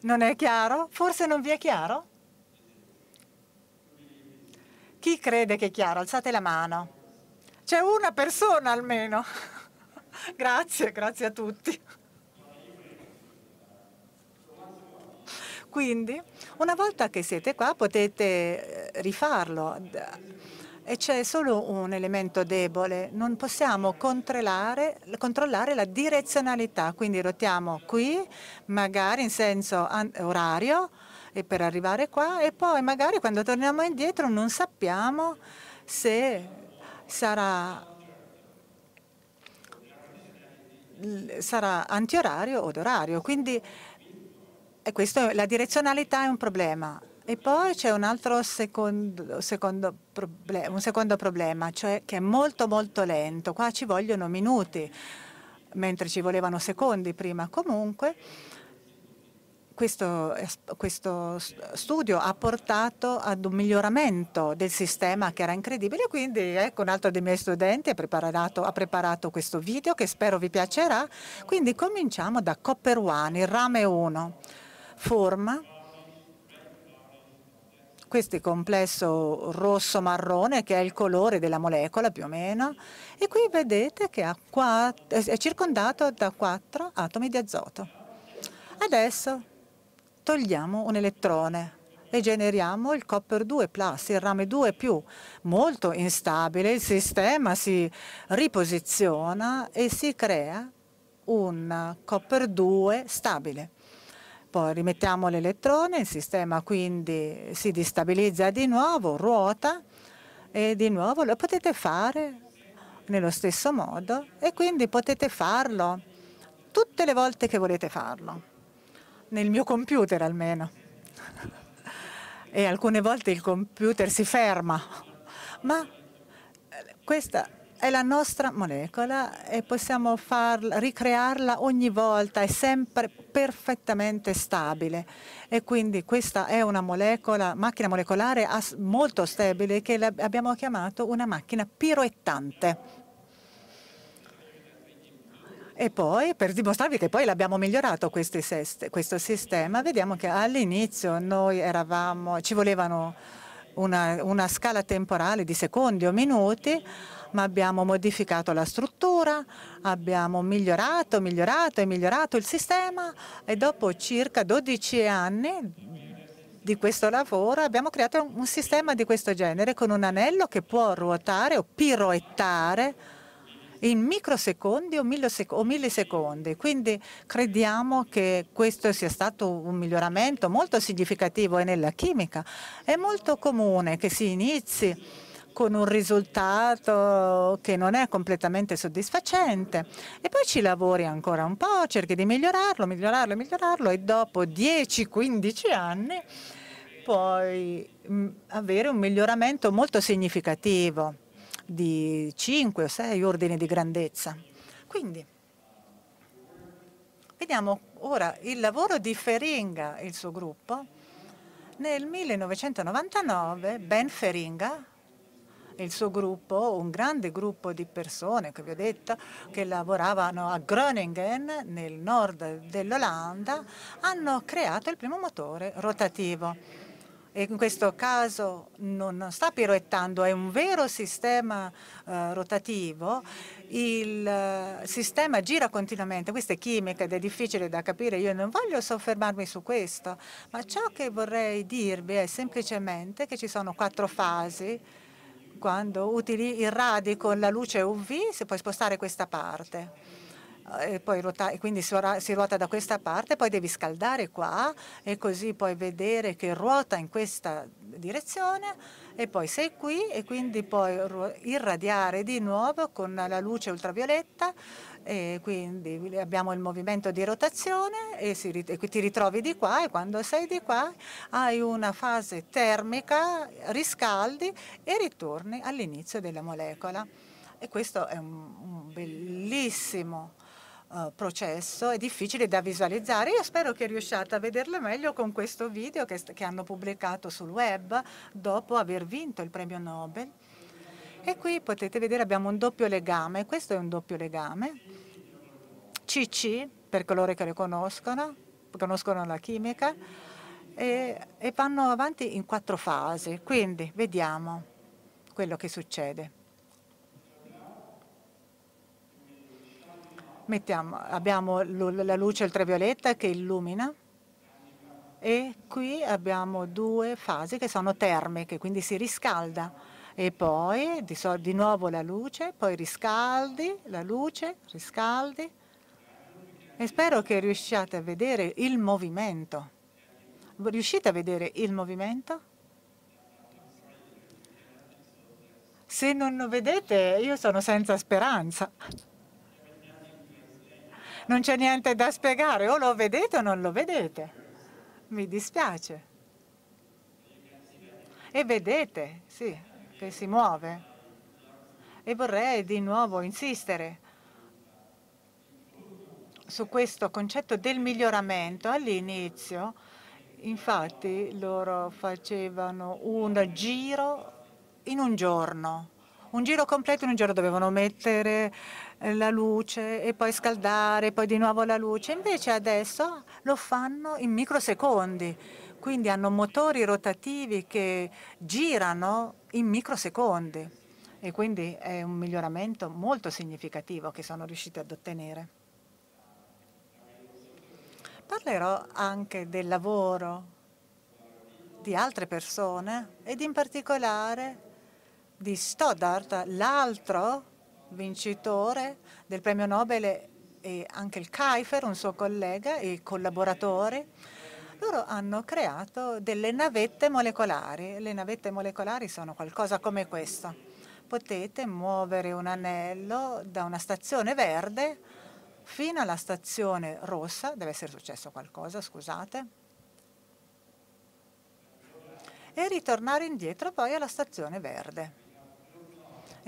non è chiaro? Forse non vi è chiaro? crede che è chiaro? Alzate la mano. C'è una persona almeno. grazie, grazie a tutti. Quindi, una volta che siete qua, potete eh, rifarlo. E c'è solo un elemento debole, non possiamo controllare, controllare la direzionalità, quindi rotiamo qui, magari in senso orario, e per arrivare qua e poi magari quando torniamo indietro non sappiamo se sarà, sarà antiorario o d'orario. Quindi questo, la direzionalità è un problema. E poi c'è un altro secondo, secondo, problem, un secondo problema, cioè che è molto molto lento. Qua ci vogliono minuti, mentre ci volevano secondi prima. Comunque questo, questo, studio ha portato ad un miglioramento del sistema che era incredibile, quindi ecco un altro dei miei studenti ha preparato, ha preparato questo video che spero vi piacerà, quindi cominciamo da Copper One, il rame 1, forma, questo è complesso rosso-marrone che è il colore della molecola più o meno e qui vedete che è circondato da quattro atomi di azoto. Adesso togliamo un elettrone e generiamo il copper 2 plus, il rame 2 più, molto instabile, il sistema si riposiziona e si crea un copper 2 stabile. Poi rimettiamo l'elettrone, il sistema quindi si distabilizza di nuovo, ruota e di nuovo lo potete fare nello stesso modo e quindi potete farlo tutte le volte che volete farlo nel mio computer almeno. E alcune volte il computer si ferma, ma eh, questa è la nostra molecola e possiamo farla, ricrearla ogni volta, è sempre perfettamente stabile. E quindi questa è una molecola, macchina molecolare molto stabile che abbiamo chiamato una macchina piroettante. E poi, per dimostrarvi che poi l'abbiamo migliorato questo sistema, vediamo che all'inizio noi eravamo, ci volevano una, una scala temporale di secondi o minuti, ma abbiamo modificato la struttura, abbiamo migliorato, migliorato e migliorato il sistema e dopo circa 12 anni di questo lavoro abbiamo creato un sistema di questo genere con un anello che può ruotare o piroettare in microsecondi o, o millisecondi. Quindi crediamo che questo sia stato un miglioramento molto significativo e nella chimica è molto comune che si inizi con un risultato che non è completamente soddisfacente e poi ci lavori ancora un po', cerchi di migliorarlo, migliorarlo, migliorarlo e dopo 10-15 anni puoi mm, avere un miglioramento molto significativo di 5 o 6 ordini di grandezza. Quindi vediamo ora il lavoro di Feringa e il suo gruppo. Nel 1999 Ben Feringa e il suo gruppo, un grande gruppo di persone che vi ho detto, che lavoravano a Groningen nel nord dell'Olanda, hanno creato il primo motore rotativo e in questo caso non sta piroettando, è un vero sistema uh, rotativo, il uh, sistema gira continuamente, questa è chimica ed è difficile da capire, io non voglio soffermarmi su questo, ma ciò che vorrei dirvi è semplicemente che ci sono quattro fasi, quando utili il con la luce UV si può spostare questa parte eh, e poi ruota, e quindi si ruota da questa parte, poi devi scaldare qua e così puoi vedere che ruota in questa direzione e poi sei qui e quindi puoi irradiare di nuovo con la luce ultravioletta e quindi abbiamo il movimento di rotazione e, si, e ti ritrovi di qua e quando sei di qua hai una fase termica, riscaldi e ritorni all'inizio della molecola. E questo è un bellissimo eh, processo, è difficile da visualizzare. Io spero che riusciate a vederlo meglio con questo video che, che hanno pubblicato sul web dopo aver vinto il premio Nobel. E qui potete vedere abbiamo un doppio legame, questo è un doppio legame, CC per coloro che lo conoscono, conoscono la chimica, e, e vanno avanti in quattro fasi. Quindi vediamo quello che succede. Mettiamo, abbiamo la luce ultravioletta che illumina e qui abbiamo due fasi che sono termiche, quindi si riscalda e poi di, so, di nuovo la luce, poi riscaldi la luce, riscaldi e spero che riusciate a vedere il movimento. Riuscite a vedere il movimento? Se non lo vedete io sono senza speranza non c'è niente da spiegare, o lo vedete o non lo vedete. Mi dispiace. E vedete, sì, che si muove. E vorrei di nuovo insistere su questo concetto del miglioramento. All'inizio, infatti, loro facevano un giro in un giorno, un giro completo in un giorno. Dovevano mettere eh, la luce e poi scaldare, poi di nuovo la luce. Invece adesso lo fanno in microsecondi, quindi hanno motori rotativi che girano in microsecondi e quindi è un miglioramento molto significativo che sono riusciti ad ottenere. Parlerò anche del lavoro di altre persone ed in particolare di Stoddart, l'altro vincitore del premio Nobel e anche il Kaifer, un suo collega e collaboratore, loro hanno creato delle navette molecolari. Le navette molecolari sono qualcosa come questo. Potete muovere un anello da una stazione verde fino alla stazione rossa, deve essere successo qualcosa, scusate, e ritornare indietro poi alla stazione verde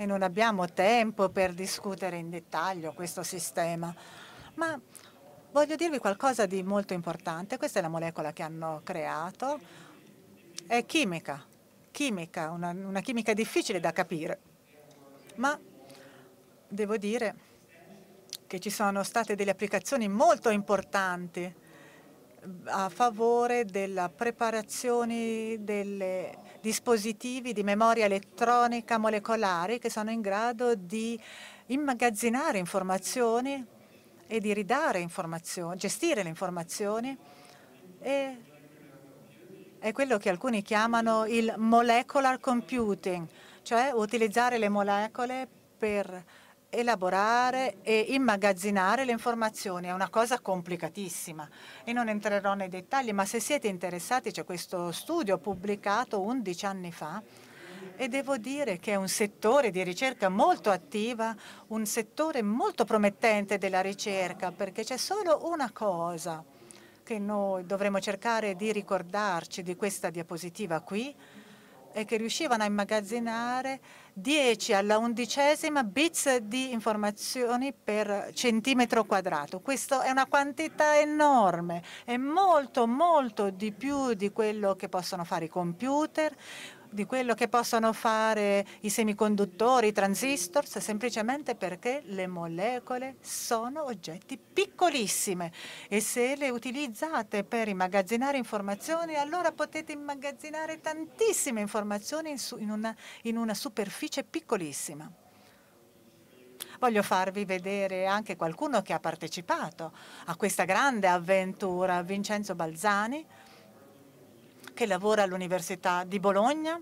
e non abbiamo tempo per discutere in dettaglio questo sistema. Ma voglio dirvi qualcosa di molto importante. Questa è la molecola che hanno creato. È chimica, chimica una, una chimica difficile da capire. Ma devo dire che ci sono state delle applicazioni molto importanti eh, a favore della preparazione delle dispositivi di memoria elettronica molecolare che sono in grado di immagazzinare informazioni e di ridare informazioni, gestire le informazioni e è quello che alcuni chiamano il molecular computing, cioè utilizzare le molecole per elaborare e immagazzinare le informazioni è una cosa complicatissima e non entrerò nei dettagli, ma se siete interessati c'è questo studio pubblicato 11 anni fa e devo dire che è un settore di ricerca molto attiva, un settore molto promettente della ricerca perché c'è solo una cosa che noi dovremmo cercare di ricordarci di questa diapositiva qui e che riuscivano a immagazzinare 10 alla undicesima bits di informazioni per centimetro quadrato. Questa è una quantità enorme, è molto molto di più di quello che possono fare i computer, di quello che possono fare i semiconduttori, i transistors, semplicemente perché le molecole sono oggetti piccolissime e se le utilizzate per immagazzinare informazioni, allora potete immagazzinare tantissime informazioni in una, in una superficie piccolissima. Voglio farvi vedere anche qualcuno che ha partecipato a questa grande avventura, Vincenzo Balzani, che lavora all'Università di Bologna.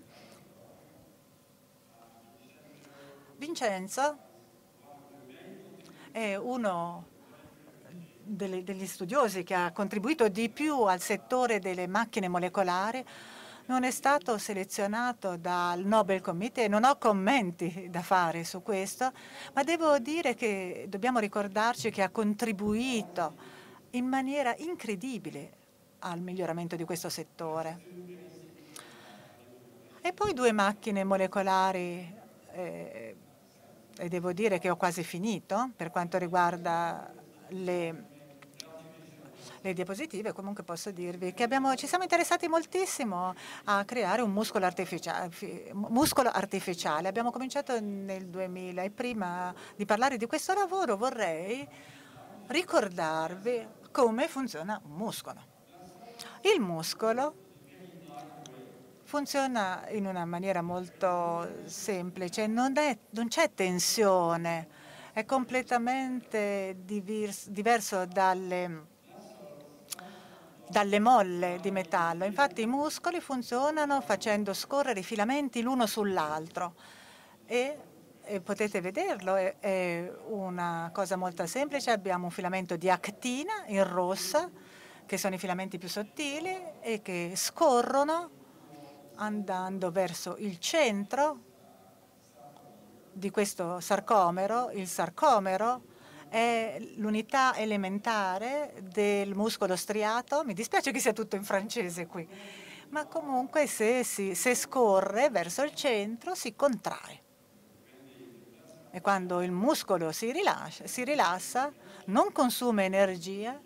Vincenzo è uno degli studiosi che ha contribuito di più al settore delle macchine molecolari non è stato selezionato dal Nobel Committee, non ho commenti da fare su questo, ma devo dire che dobbiamo ricordarci che ha contribuito in maniera incredibile al miglioramento di questo settore. E poi due macchine molecolari, eh, e devo dire che ho quasi finito per quanto riguarda le, le diapositive, comunque posso dirvi che abbiamo, ci siamo interessati moltissimo a creare un muscolo artificiale, muscolo artificiale. Abbiamo cominciato nel 2000 e prima di parlare di questo lavoro vorrei ricordarvi come funziona un muscolo. Il muscolo funziona in una maniera molto semplice, non, c'è tensione, è completamente diverso dalle, dalle molle di metallo. Infatti i muscoli funzionano facendo scorrere i filamenti l'uno sull'altro e e potete vederlo, è, è, una cosa molto semplice, abbiamo un filamento di actina in rossa che sono i filamenti più sottili e che scorrono andando verso il centro di questo sarcomero. Il sarcomero è l'unità elementare del muscolo striato. Mi dispiace che sia tutto in francese qui, ma comunque se, si, se scorre verso il centro si contrae. E quando il muscolo si, rilascia, si rilassa, non consuma energia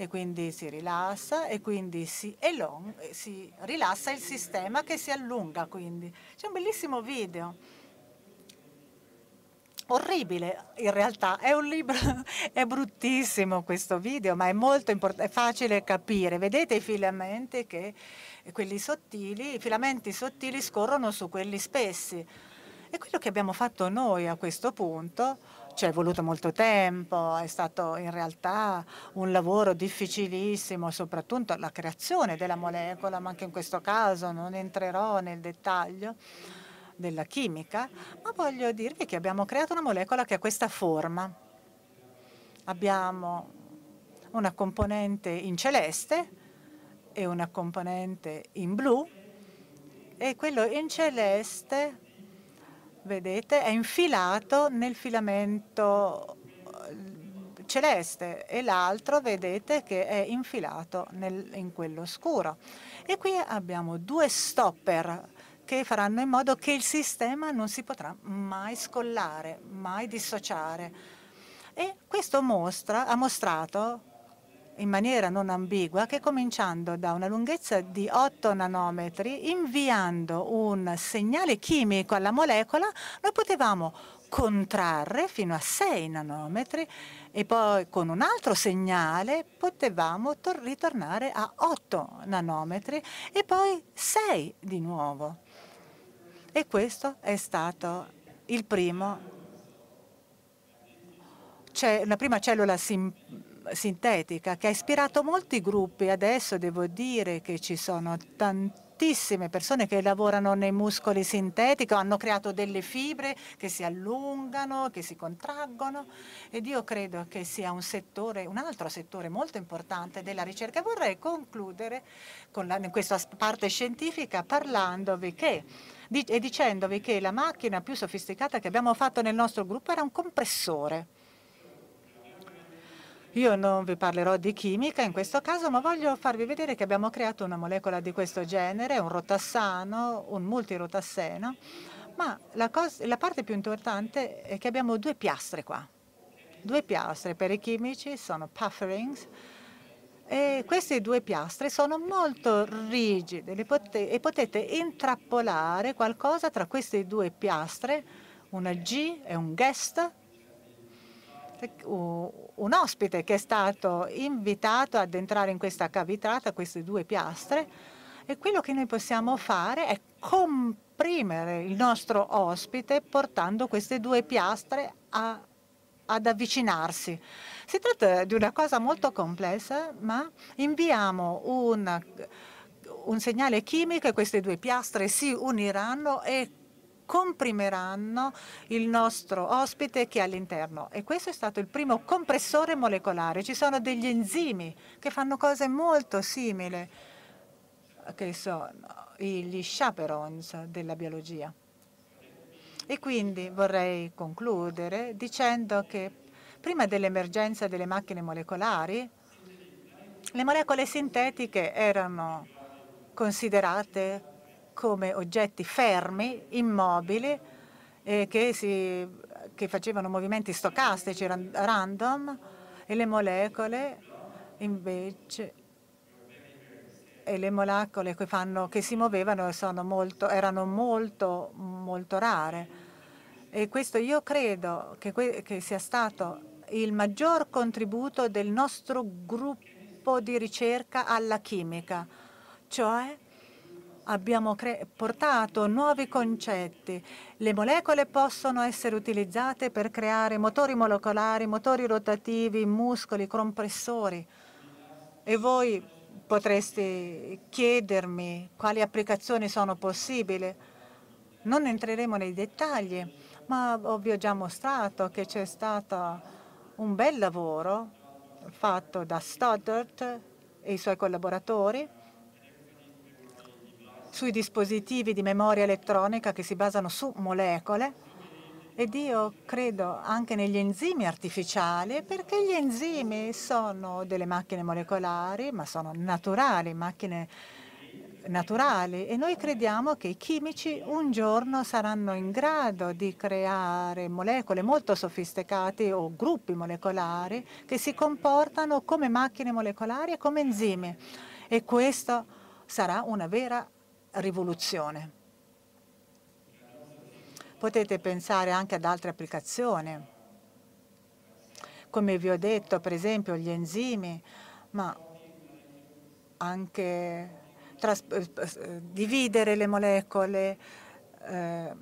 e quindi si rilassa e quindi si, elong, eh, si rilassa il sistema che si allunga quindi. C'è un bellissimo video, orribile in realtà, è un libro, è bruttissimo questo video ma è molto è facile capire, vedete i filamenti che, quelli sottili, i filamenti sottili scorrono su quelli spessi e quello che abbiamo fatto noi a questo punto ci è voluto molto tempo, è stato in realtà un lavoro difficilissimo, soprattutto la creazione della molecola, ma anche in questo caso non entrerò nel dettaglio della chimica, ma voglio dirvi che abbiamo creato una molecola che ha questa forma. Abbiamo una componente in celeste e una componente in blu e quello in celeste vedete, è infilato nel filamento eh, celeste e l'altro vedete che è infilato nel, in quello scuro. E qui abbiamo due stopper che faranno in modo che il sistema non si potrà mai scollare, mai dissociare. E questo mostra, ha mostrato in maniera non ambigua che cominciando da una lunghezza di 8 nanometri, inviando un segnale chimico alla molecola, noi potevamo contrarre fino a 6 nanometri e poi con un altro segnale potevamo ritornare a 8 nanometri e poi 6 di nuovo. E questo è stato il primo, la prima cellula simpatica sintetica che ha ispirato molti gruppi. Adesso devo dire che ci sono tantissime persone che lavorano nei muscoli sintetici, hanno creato delle fibre che si allungano, che si contraggono ed io credo che sia un settore, un altro settore molto importante della ricerca. Vorrei concludere con la, questa parte scientifica parlandovi che e dicendovi che la macchina più sofisticata che abbiamo fatto nel nostro gruppo era un compressore io non vi parlerò di chimica in questo caso, ma voglio farvi vedere che abbiamo creato una molecola di questo genere, un rotassano, un multirotasseno, ma la, cosa, la parte più importante è che abbiamo due piastre qua. Due piastre per i chimici sono pufferings, e queste due piastre sono molto rigide potete, e potete intrappolare qualcosa tra queste due piastre, una G e un guest, eh, un ospite che è stato invitato ad entrare in questa cavitata, queste due piastre, e quello che noi possiamo fare è comprimere il nostro ospite portando queste due piastre a, ad avvicinarsi. Si tratta di una cosa molto complessa, ma inviamo un, un segnale chimico e queste due piastre si uniranno e comprimeranno il nostro ospite che è all'interno. E questo è stato il primo compressore molecolare. Ci sono degli enzimi che fanno cose molto simili, che sono gli chaperons della biologia. E quindi vorrei concludere dicendo che prima dell'emergenza delle macchine molecolari, le molecole sintetiche erano considerate come oggetti fermi, immobili, eh, che, si, che, facevano movimenti stocastici random e le molecole invece e le molecole che, fanno, che si muovevano molto, erano molto, molto rare. E questo io credo che, che sia stato il maggior contributo del nostro gruppo di ricerca alla chimica, cioè abbiamo portato nuovi concetti. Le molecole possono essere utilizzate per creare motori molecolari, motori rotativi, muscoli, compressori. E voi potreste chiedermi quali applicazioni sono possibili. Non entreremo nei dettagli, ma vi ho già mostrato che c'è stato un bel lavoro fatto da Stoddart e i suoi collaboratori sui dispositivi di memoria elettronica che si basano su molecole ed io credo anche negli enzimi artificiali perché gli enzimi sono delle macchine molecolari ma sono naturali, macchine naturali e noi crediamo che i chimici un giorno saranno in grado di creare molecole molto sofisticate o gruppi molecolari che si comportano come macchine molecolari e come enzimi e questo sarà una vera rivoluzione. Potete pensare anche ad altre applicazioni, come vi ho detto, per esempio gli enzimi, ma anche eh, eh, dividere le molecole, eh,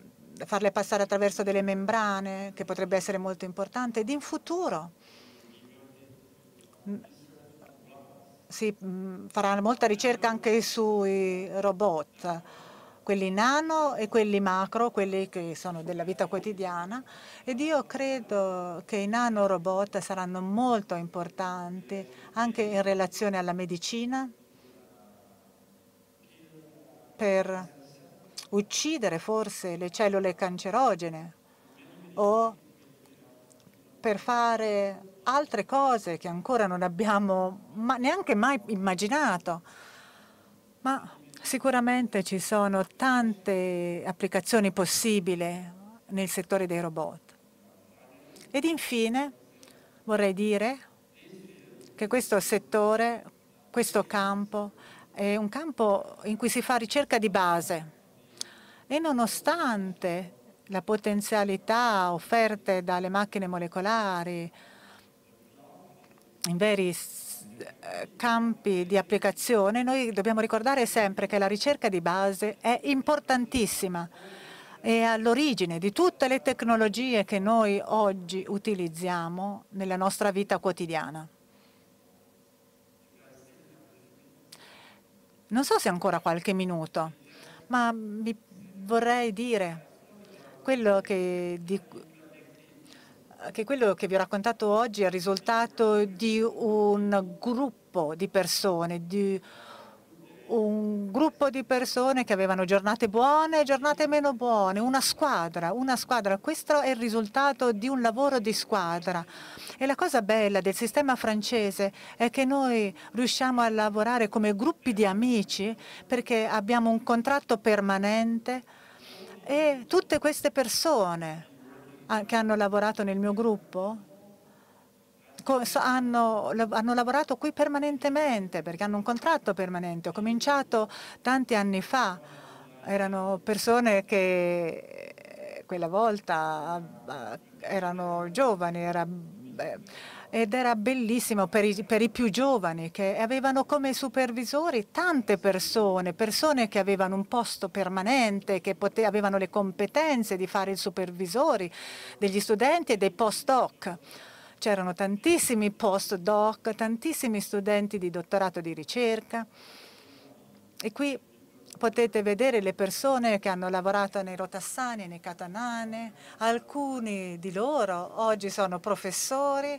farle passare attraverso delle membrane, che potrebbe essere molto importante, ed in futuro si farà molta ricerca anche sui robot, quelli nano e quelli macro, quelli che sono della vita quotidiana ed io credo che i nanorobot saranno molto importanti anche in relazione alla medicina per uccidere forse le cellule cancerogene o per fare altre cose che ancora non abbiamo ma neanche mai immaginato. Ma sicuramente ci sono tante applicazioni possibili nel settore dei robot. Ed infine vorrei dire che questo settore, questo campo, è un campo in cui si fa ricerca di base e nonostante la potenzialità offerte dalle macchine molecolari, in veri eh, campi di applicazione, noi dobbiamo ricordare sempre che la ricerca di base è importantissima e all'origine di tutte le tecnologie che noi oggi utilizziamo nella nostra vita quotidiana. Non so se ancora qualche minuto, ma vi vorrei dire quello che, di, che quello che vi ho raccontato oggi è il risultato di un gruppo di persone, di un gruppo di persone che avevano giornate buone e giornate meno buone, una squadra, una squadra. Questo è il risultato di un lavoro di squadra. E la cosa bella del sistema francese è che noi riusciamo a lavorare come gruppi di amici perché abbiamo un contratto permanente e tutte queste persone che hanno lavorato nel mio gruppo hanno, hanno, lavorato qui permanentemente perché hanno un contratto permanente. Ho cominciato tanti anni fa, erano persone che eh, quella volta eh, erano giovani, era, beh, ed era bellissimo per i, per i, più giovani che avevano come supervisori tante persone, persone che avevano un posto permanente, che avevano le competenze di fare i supervisori degli studenti e dei postdoc. C'erano tantissimi postdoc, tantissimi studenti di dottorato di ricerca e qui potete vedere le persone che hanno lavorato nei Rotassani e nei Catanane, alcuni di loro oggi sono professori,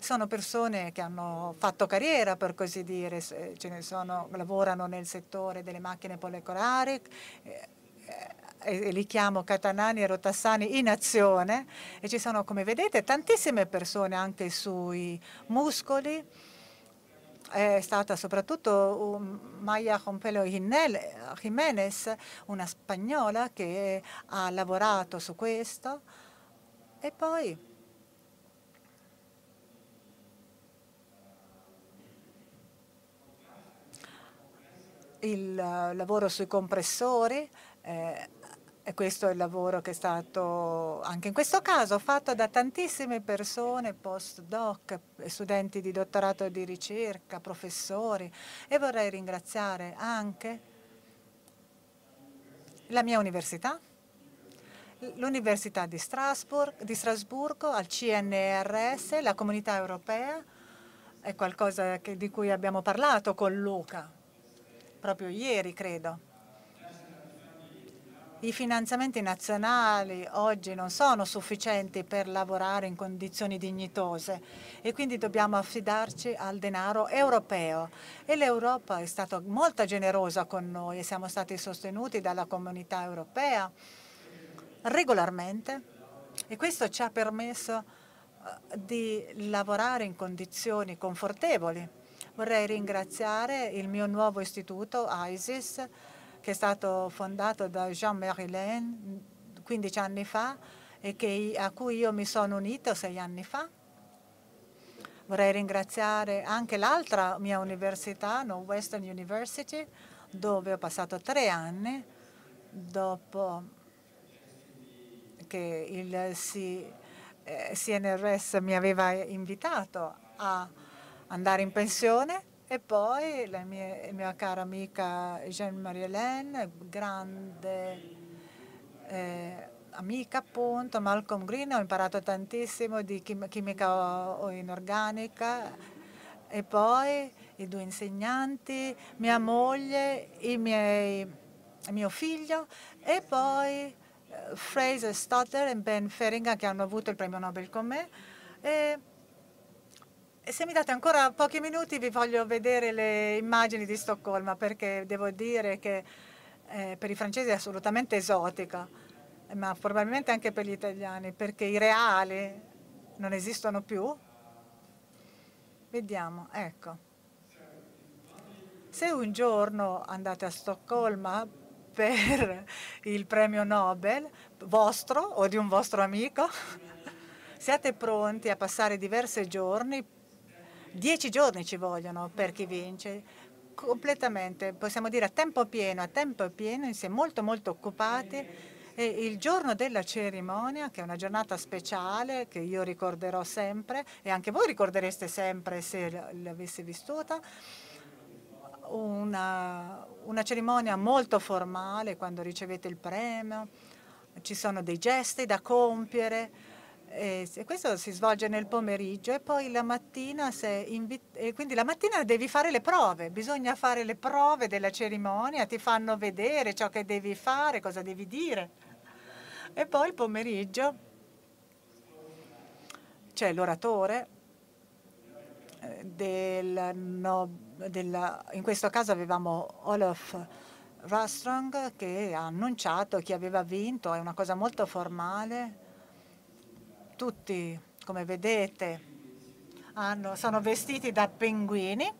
sono persone che hanno fatto carriera per così dire, eh, ce ne sono, lavorano nel settore delle macchine molecolari, eh, eh, e li chiamo Catanani e Rotassani in azione e ci sono come vedete tantissime persone anche sui muscoli è stata soprattutto um, Maya Rompelo Jiménez, una spagnola che ha lavorato su questo e poi il eh, lavoro sui compressori, eh, e questo è il lavoro che è stato anche in questo caso fatto da tantissime persone, postdoc, studenti di dottorato di ricerca, professori e vorrei ringraziare anche la mia università, l'Università di, di, Strasburgo, al CNRS, la comunità europea, è qualcosa che, di cui abbiamo parlato con Luca proprio ieri, credo. I finanziamenti nazionali oggi non sono sufficienti per lavorare in condizioni dignitose e quindi dobbiamo affidarci al denaro europeo. E l'Europa è stata molto generosa con noi e siamo stati sostenuti dalla comunità europea regolarmente e questo ci ha permesso eh, di lavorare in condizioni confortevoli Vorrei ringraziare il mio nuovo istituto, ISIS, che è stato fondato da Jean marie Lane 15 anni fa e che, a cui io mi sono unito sei anni fa. Vorrei ringraziare anche l'altra mia università, Northwestern University, dove ho passato tre anni dopo che il CNRS eh, mi aveva invitato a andare in pensione e poi la mia, mia cara amica jean marie Hélène, grande eh, amica appunto, Malcolm Green, ho imparato tantissimo di chimica o, o inorganica e poi i due insegnanti, mia moglie, miei, mio figlio e poi eh, Fraser Stotter e Ben Feringa che hanno avuto il premio Nobel con me. E se mi date ancora pochi minuti vi voglio vedere le immagini di Stoccolma perché devo dire che eh, per i francesi è assolutamente esotica, ma probabilmente anche per gli italiani perché i reali non esistono più. Vediamo, ecco. Se un giorno andate a Stoccolma per il premio Nobel vostro o di un vostro amico, siate pronti a passare diversi giorni Dieci giorni ci vogliono per chi vince completamente, possiamo dire a tempo pieno, a tempo pieno, insieme molto molto occupati e il giorno della cerimonia, che è una giornata speciale che io ricorderò sempre e anche voi ricordereste sempre se l'avessi vissuta, una, una cerimonia molto formale quando ricevete il premio, ci sono dei gesti da compiere, eh, e questo si svolge nel pomeriggio e poi la mattina, se eh, quindi la mattina devi fare le prove, bisogna fare le prove della cerimonia, ti fanno vedere ciò che devi fare, cosa devi dire. E poi il pomeriggio c'è l'oratore, eh, no, in questo caso avevamo Olaf Rastrang che ha annunciato chi aveva vinto, è una cosa molto formale tutti, come vedete, hanno, sono vestiti da pinguini.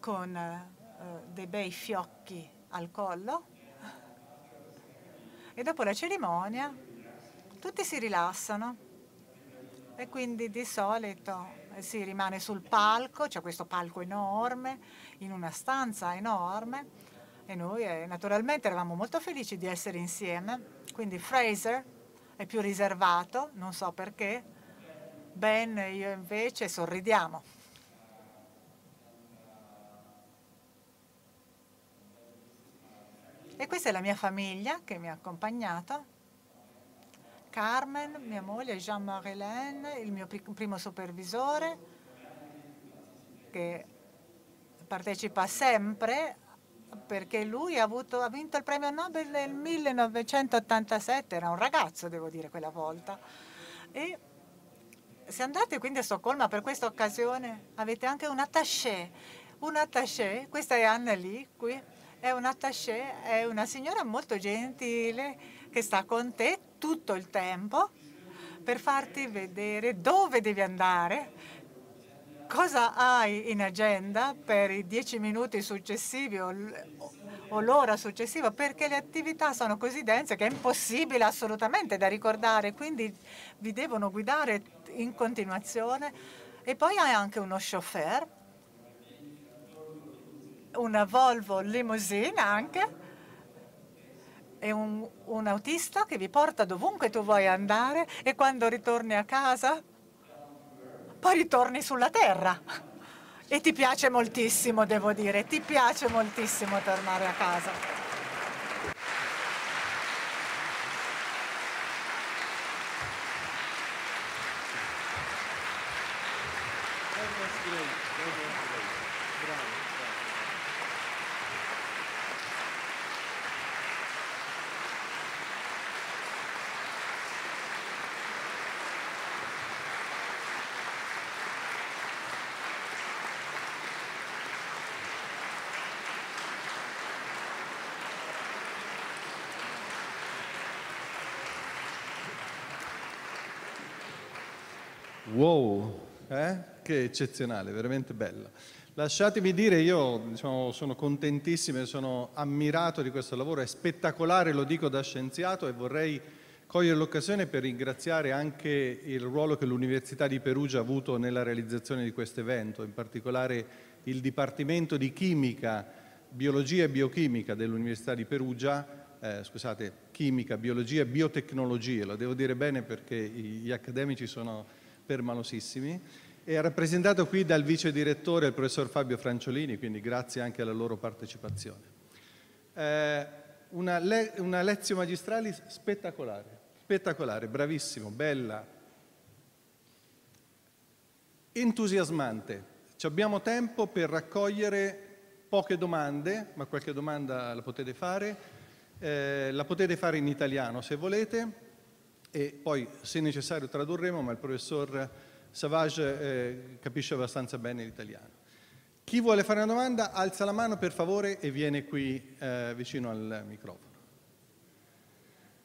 con eh, dei bei fiocchi al collo e dopo la cerimonia tutti si rilassano e quindi di solito eh, si rimane sul palco, c'è questo palco enorme, in una stanza enorme e noi eh, naturalmente eravamo molto felici di essere insieme, quindi Fraser è più riservato, non so perché, Ben e io invece sorridiamo. E questa è la mia famiglia che mi ha accompagnato. Carmen, mia moglie, Jean-Marie Hélène, il mio primo supervisore che partecipa sempre perché lui ha, avuto, ha, vinto il premio Nobel nel 1987, era un ragazzo devo dire quella volta. E se andate quindi a Stoccolma per questa occasione avete anche un attaché, un attaché, questa è Anna lì, qui, è un attaché, è una signora molto gentile che sta con te tutto il tempo per farti vedere dove devi andare cosa hai in agenda per i dieci minuti successivi o, l'ora successiva, perché le attività sono così dense che è impossibile assolutamente da ricordare, quindi vi devono guidare in continuazione. E poi hai anche uno chauffeur, una Volvo limousine anche, e un, un autista che vi porta dovunque tu vuoi andare e quando ritorni a casa poi ritorni sulla terra. E ti piace moltissimo, devo dire, ti piace moltissimo tornare a casa. Wow, eh? che eccezionale, veramente bella. Lasciatemi dire, io diciamo, sono contentissimo e sono ammirato di questo lavoro, è spettacolare, lo dico da scienziato e vorrei cogliere l'occasione per ringraziare anche il ruolo che l'Università di Perugia ha avuto nella realizzazione di questo evento, in particolare il Dipartimento di Chimica, Biologia e Biochimica dell'Università di Perugia, eh, scusate, Chimica, Biologia e Biotecnologie, lo devo dire bene perché gli accademici sono permalosissimi, è rappresentato qui dal vice direttore, il professor Fabio Franciolini, quindi grazie anche alla loro partecipazione. Eh, una, le, una lezione magistrale spettacolare, spettacolare, bravissimo, bella, entusiasmante. Ci abbiamo tempo per raccogliere poche domande, ma qualche domanda la potete fare, eh, la potete fare in italiano se volete, e poi se necessario tradurremo, ma il professor Savage eh, capisce abbastanza bene l'italiano. Chi vuole fare una domanda alza la mano per favore e viene qui eh, vicino al microfono.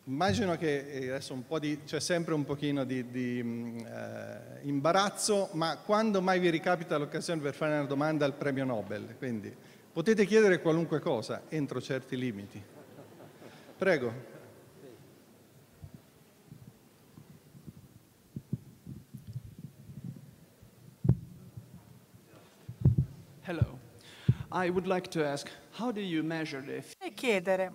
Immagino che eh, adesso c'è sempre un pochino di, di mm, eh, imbarazzo, ma quando mai vi ricapita l'occasione per fare una domanda al premio Nobel? Quindi potete chiedere qualunque cosa entro certi limiti. Prego. Hello. I would like to ask, how do you measure the... E chiedere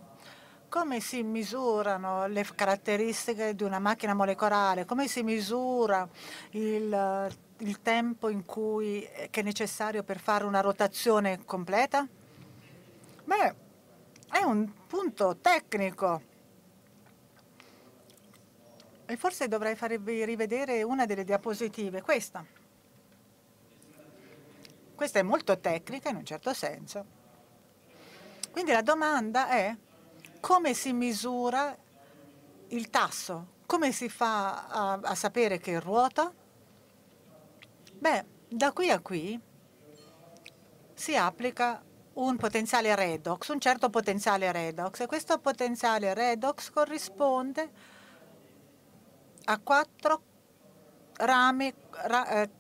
come si misurano le caratteristiche di una macchina molecolare, come si misura il, il tempo cui, che è necessario per fare una rotazione completa? Beh, è un punto tecnico. E forse dovrei farvi rivedere una delle diapositive, questa. Questa è molto tecnica in un certo senso. Quindi la domanda è come si misura il tasso? Come si fa a, a sapere che ruota? Beh, da qui a qui si applica un potenziale redox, un certo potenziale redox e questo potenziale redox corrisponde a quattro rami ra, eh,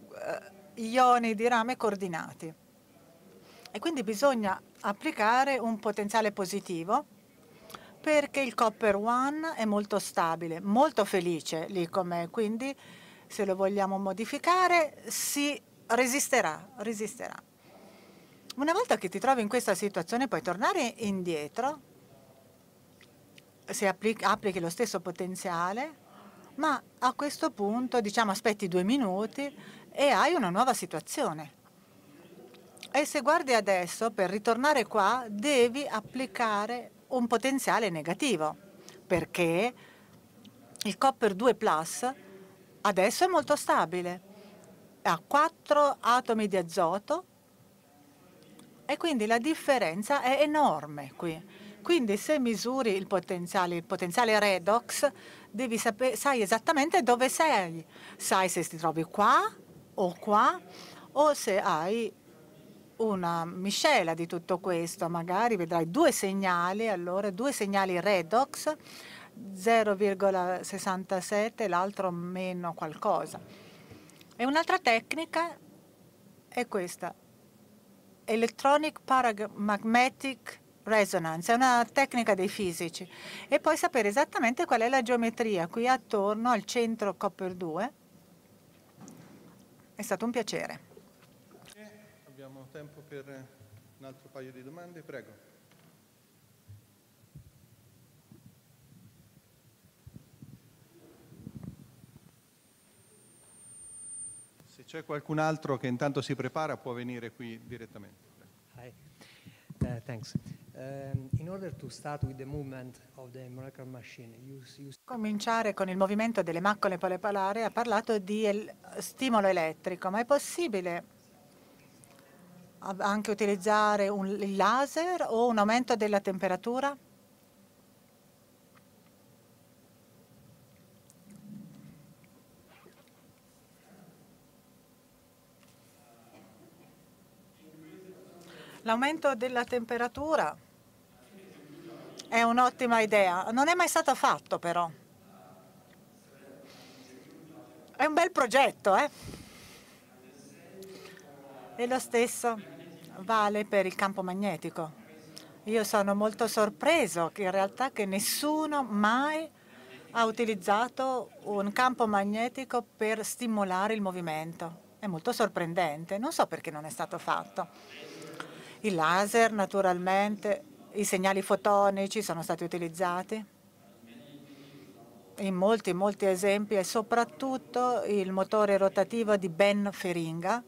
ioni di rame coordinati. E quindi bisogna applicare un potenziale positivo perché il copper one è molto stabile, molto felice lì com'è, quindi se lo vogliamo modificare si resisterà, resisterà. Una volta che ti trovi in questa situazione puoi tornare indietro se applichi lo stesso potenziale, ma a questo punto diciamo aspetti due minuti e hai una nuova situazione. E se guardi adesso, per ritornare qua, devi applicare un potenziale negativo, perché il Copper 2 Plus adesso è molto stabile, ha 4 atomi di azoto e quindi la differenza è enorme qui. Quindi se misuri il potenziale, il potenziale redox, devi sapere, sai esattamente dove sei. Sai se ti trovi qua o qua o se hai una miscela di tutto questo, magari vedrai due segnali, allora due segnali redox, 0,67 l'altro meno qualcosa. E un'altra tecnica è questa, Electronic Paramagnetic Resonance, è una tecnica dei fisici. E poi sapere esattamente qual è la geometria qui attorno al centro Copper 2 è stato un piacere. Abbiamo tempo per un altro paio di domande, prego. Se c'è qualcun altro che intanto si prepara può venire qui direttamente. Hi. Uh, thanks. Um, in order to start with the movement of the molecular machine, you, you... Cominciare con il movimento delle macchine molecolari ha parlato di el stimolo elettrico, ma è possibile anche utilizzare un, laser o un aumento della temperatura? L'aumento della temperatura è un'ottima idea, non è mai stato fatto però. È un bel progetto, eh? E lo stesso vale per il campo magnetico. Io sono molto sorpreso che in realtà che nessuno mai ha utilizzato un campo magnetico per stimolare il movimento. È molto sorprendente, non so perché non è stato fatto. Il laser naturalmente i segnali fotonici sono stati utilizzati in molti, molti esempi e soprattutto il motore rotativo di Ben Feringa,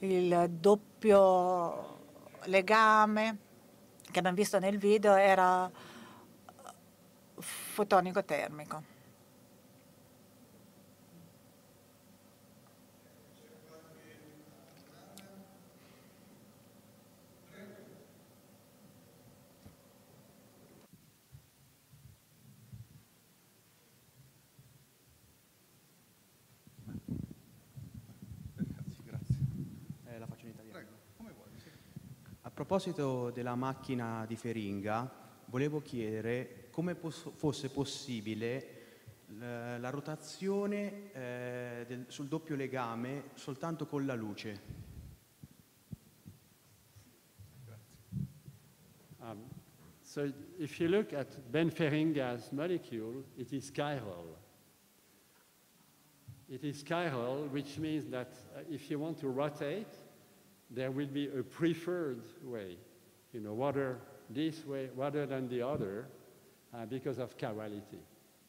il doppio legame che abbiamo visto nel video era fotonico termico. proposito della macchina di Feringa, volevo chiedere come posso, fosse possibile la, eh, la rotazione eh, del, sul doppio legame soltanto con la luce. Um, so if you look at Ben Feringa's molecule, it is chiral. It is chiral, which means that uh, if you want to rotate, there will be a preferred way, you know, rather this way rather than the other uh, because of chirality.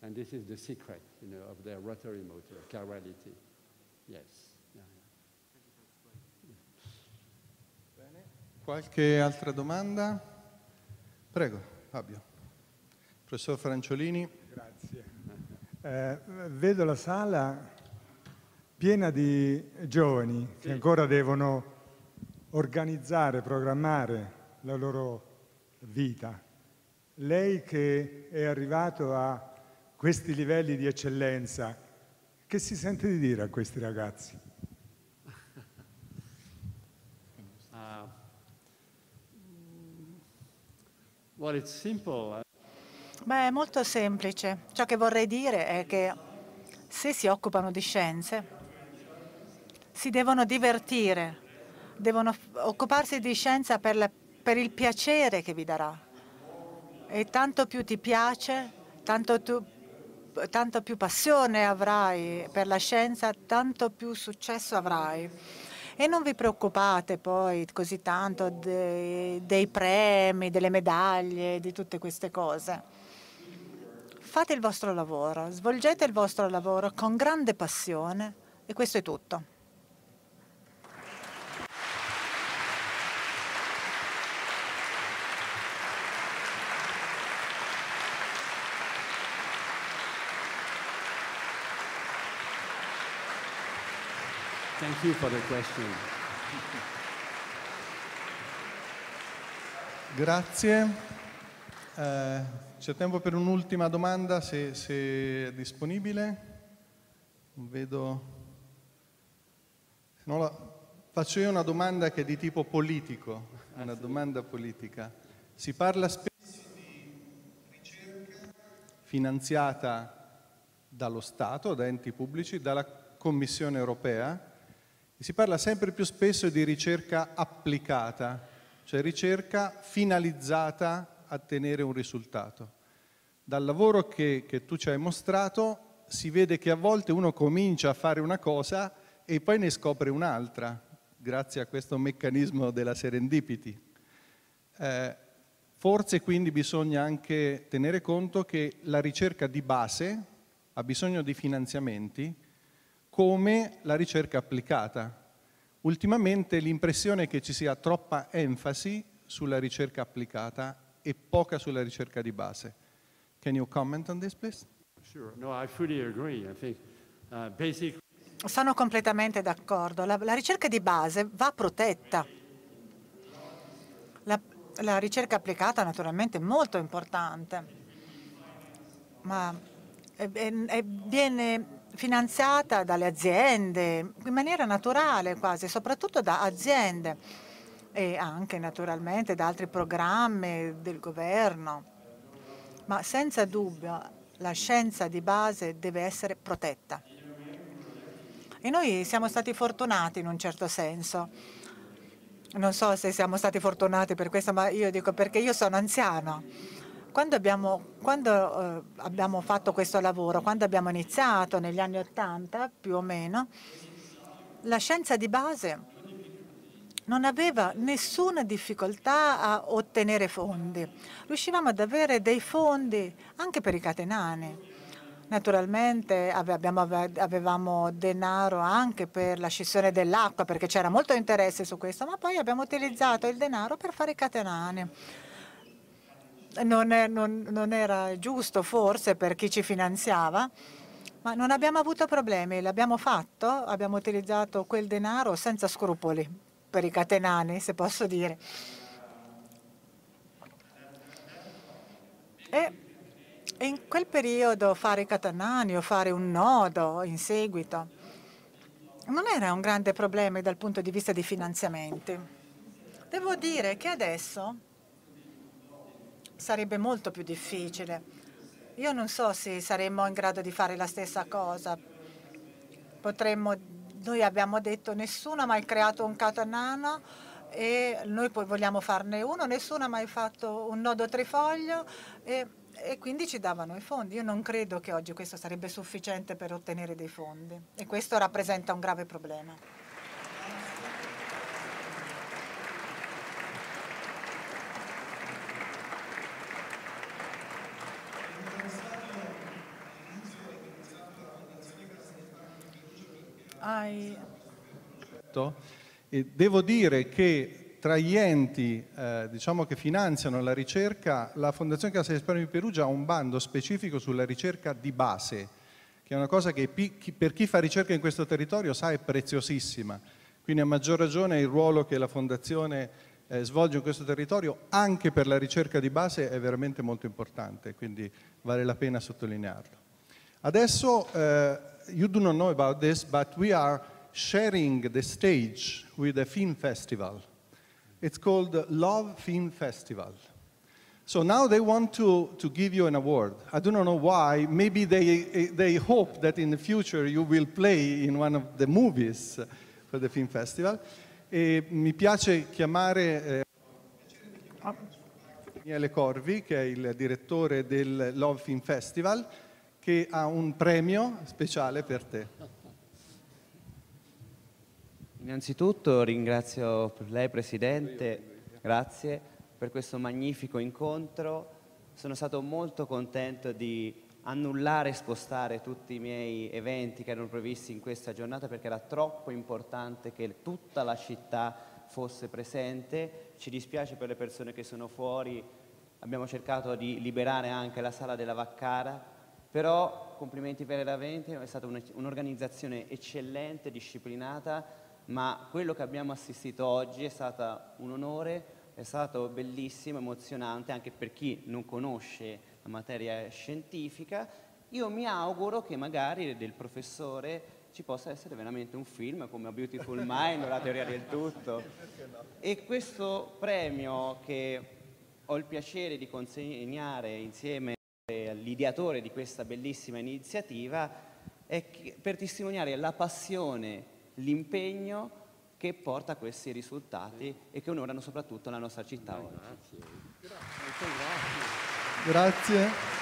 And this is the secret, you know, of their rotary motor, chirality. Yes. Qualche altra domanda? Prego, Fabio. Professor Franciolini. Grazie. Eh, vedo la sala piena di giovani sì. che ancora devono organizzare, programmare la loro vita. Lei che è arrivato a questi livelli di eccellenza, che si sente di dire a questi ragazzi? Uh, well, it's simple. Beh, è molto semplice. Ciò che vorrei dire è che se si occupano di scienze, si devono divertire devono occuparsi di scienza per, la, per il piacere che vi darà. E tanto più ti piace, tanto, tu, tanto più passione avrai per la scienza, tanto più successo avrai. E non vi preoccupate poi così tanto dei, dei, premi, delle medaglie, di tutte queste cose. Fate il vostro lavoro, svolgete il vostro lavoro con grande passione e questo è tutto. Thank you for the question. Grazie. Eh, c'è tempo per un'ultima domanda se, se è disponibile. Non vedo. Se no la... Faccio io una domanda che è di tipo politico, ah, una domanda politica. Si parla spesso di ricerca finanziata dallo Stato, da enti pubblici, dalla Commissione europea e si parla sempre più spesso di ricerca applicata, cioè ricerca finalizzata a tenere un risultato. Dal lavoro che, che tu ci hai mostrato si vede che a volte uno comincia a fare una cosa e poi ne scopre un'altra, grazie a questo meccanismo della serendipity. Eh, forse quindi bisogna anche tenere conto che la ricerca di base ha bisogno di finanziamenti come la ricerca applicata. Ultimamente l'impressione è che ci sia troppa enfasi sulla ricerca applicata e poca sulla ricerca di base. Can you comment on this, please? Sure. No, I fully agree. I think uh, basically sono completamente d'accordo. La, la, ricerca di base va protetta. La, la ricerca applicata naturalmente è molto importante, ma è, è, è, viene finanziata dalle aziende in maniera naturale quasi, soprattutto da aziende e anche naturalmente da altri programmi del governo. Ma senza dubbio la scienza di base deve essere protetta. E noi siamo stati fortunati in un certo senso. Non so se siamo stati fortunati per questo, ma io dico perché io sono anziano quando abbiamo, quando, eh, abbiamo fatto questo lavoro, quando abbiamo iniziato negli anni Ottanta più o meno, la scienza di base non aveva nessuna difficoltà a ottenere fondi. Riuscivamo ad avere dei fondi anche per i catenani. Naturalmente abbiamo, avevamo denaro anche per la scissione dell'acqua perché c'era molto interesse su questo, ma poi abbiamo utilizzato il denaro per fare i catenani non, è, non, non era giusto forse per chi ci finanziava, ma non abbiamo avuto problemi, l'abbiamo fatto, abbiamo utilizzato quel denaro senza scrupoli per i catenani, se posso dire. E in quel periodo fare i catenani o fare un nodo in seguito non era un grande problema dal punto di vista dei finanziamenti. Devo dire che adesso sarebbe molto più difficile. Io non so se saremmo in grado di fare la stessa cosa. Potremmo, noi abbiamo detto nessuno ha mai creato un catanano e noi poi vogliamo farne uno, nessuno ha mai fatto un nodo trifoglio e, e quindi ci davano i fondi. Io non credo che oggi questo sarebbe sufficiente per ottenere dei fondi e questo rappresenta un grave problema. hai... Certo. E devo dire che tra gli enti eh, diciamo che finanziano la ricerca, la Fondazione Casa di Risparmio di Perugia ha un bando specifico sulla ricerca di base, che è una cosa che per chi fa ricerca in questo territorio sa è preziosissima. Quindi a maggior ragione il ruolo che la Fondazione eh, svolge in questo territorio anche per la ricerca di base è veramente molto importante, quindi vale la pena sottolinearlo. Adesso uh, you do not know about this, but we are sharing the stage with a film festival. It's called Love Film Festival. So now they want to, to give you an award. I do not know why. Maybe they, they hope that in the future you will play in one of the movies for the film festival. E mi piace chiamare eh, Daniele Corvi, che è il direttore del Love Film Festival, che ha un premio speciale per te. Innanzitutto ringrazio lei Presidente, grazie per questo magnifico incontro. Sono stato molto contento di annullare e spostare tutti i miei eventi che erano previsti in questa giornata perché era troppo importante che tutta la città fosse presente. Ci dispiace per le persone che sono fuori, abbiamo cercato di liberare anche la sala della Vaccara però complimenti per veramente, è stata un'organizzazione eccellente, disciplinata, ma quello che abbiamo assistito oggi è stato un onore, è stato bellissimo, emozionante anche per chi non conosce la materia scientifica. Io mi auguro che magari del professore ci possa essere veramente un film come A Beautiful Mind o La teoria del tutto. E questo premio che ho il piacere di consegnare insieme parte, all'ideatore di questa bellissima iniziativa, è per testimoniare la passione, l'impegno che porta a questi risultati e che onorano soprattutto la nostra città oggi. Grazie. Grazie.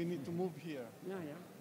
we need to move here. Yeah, yeah.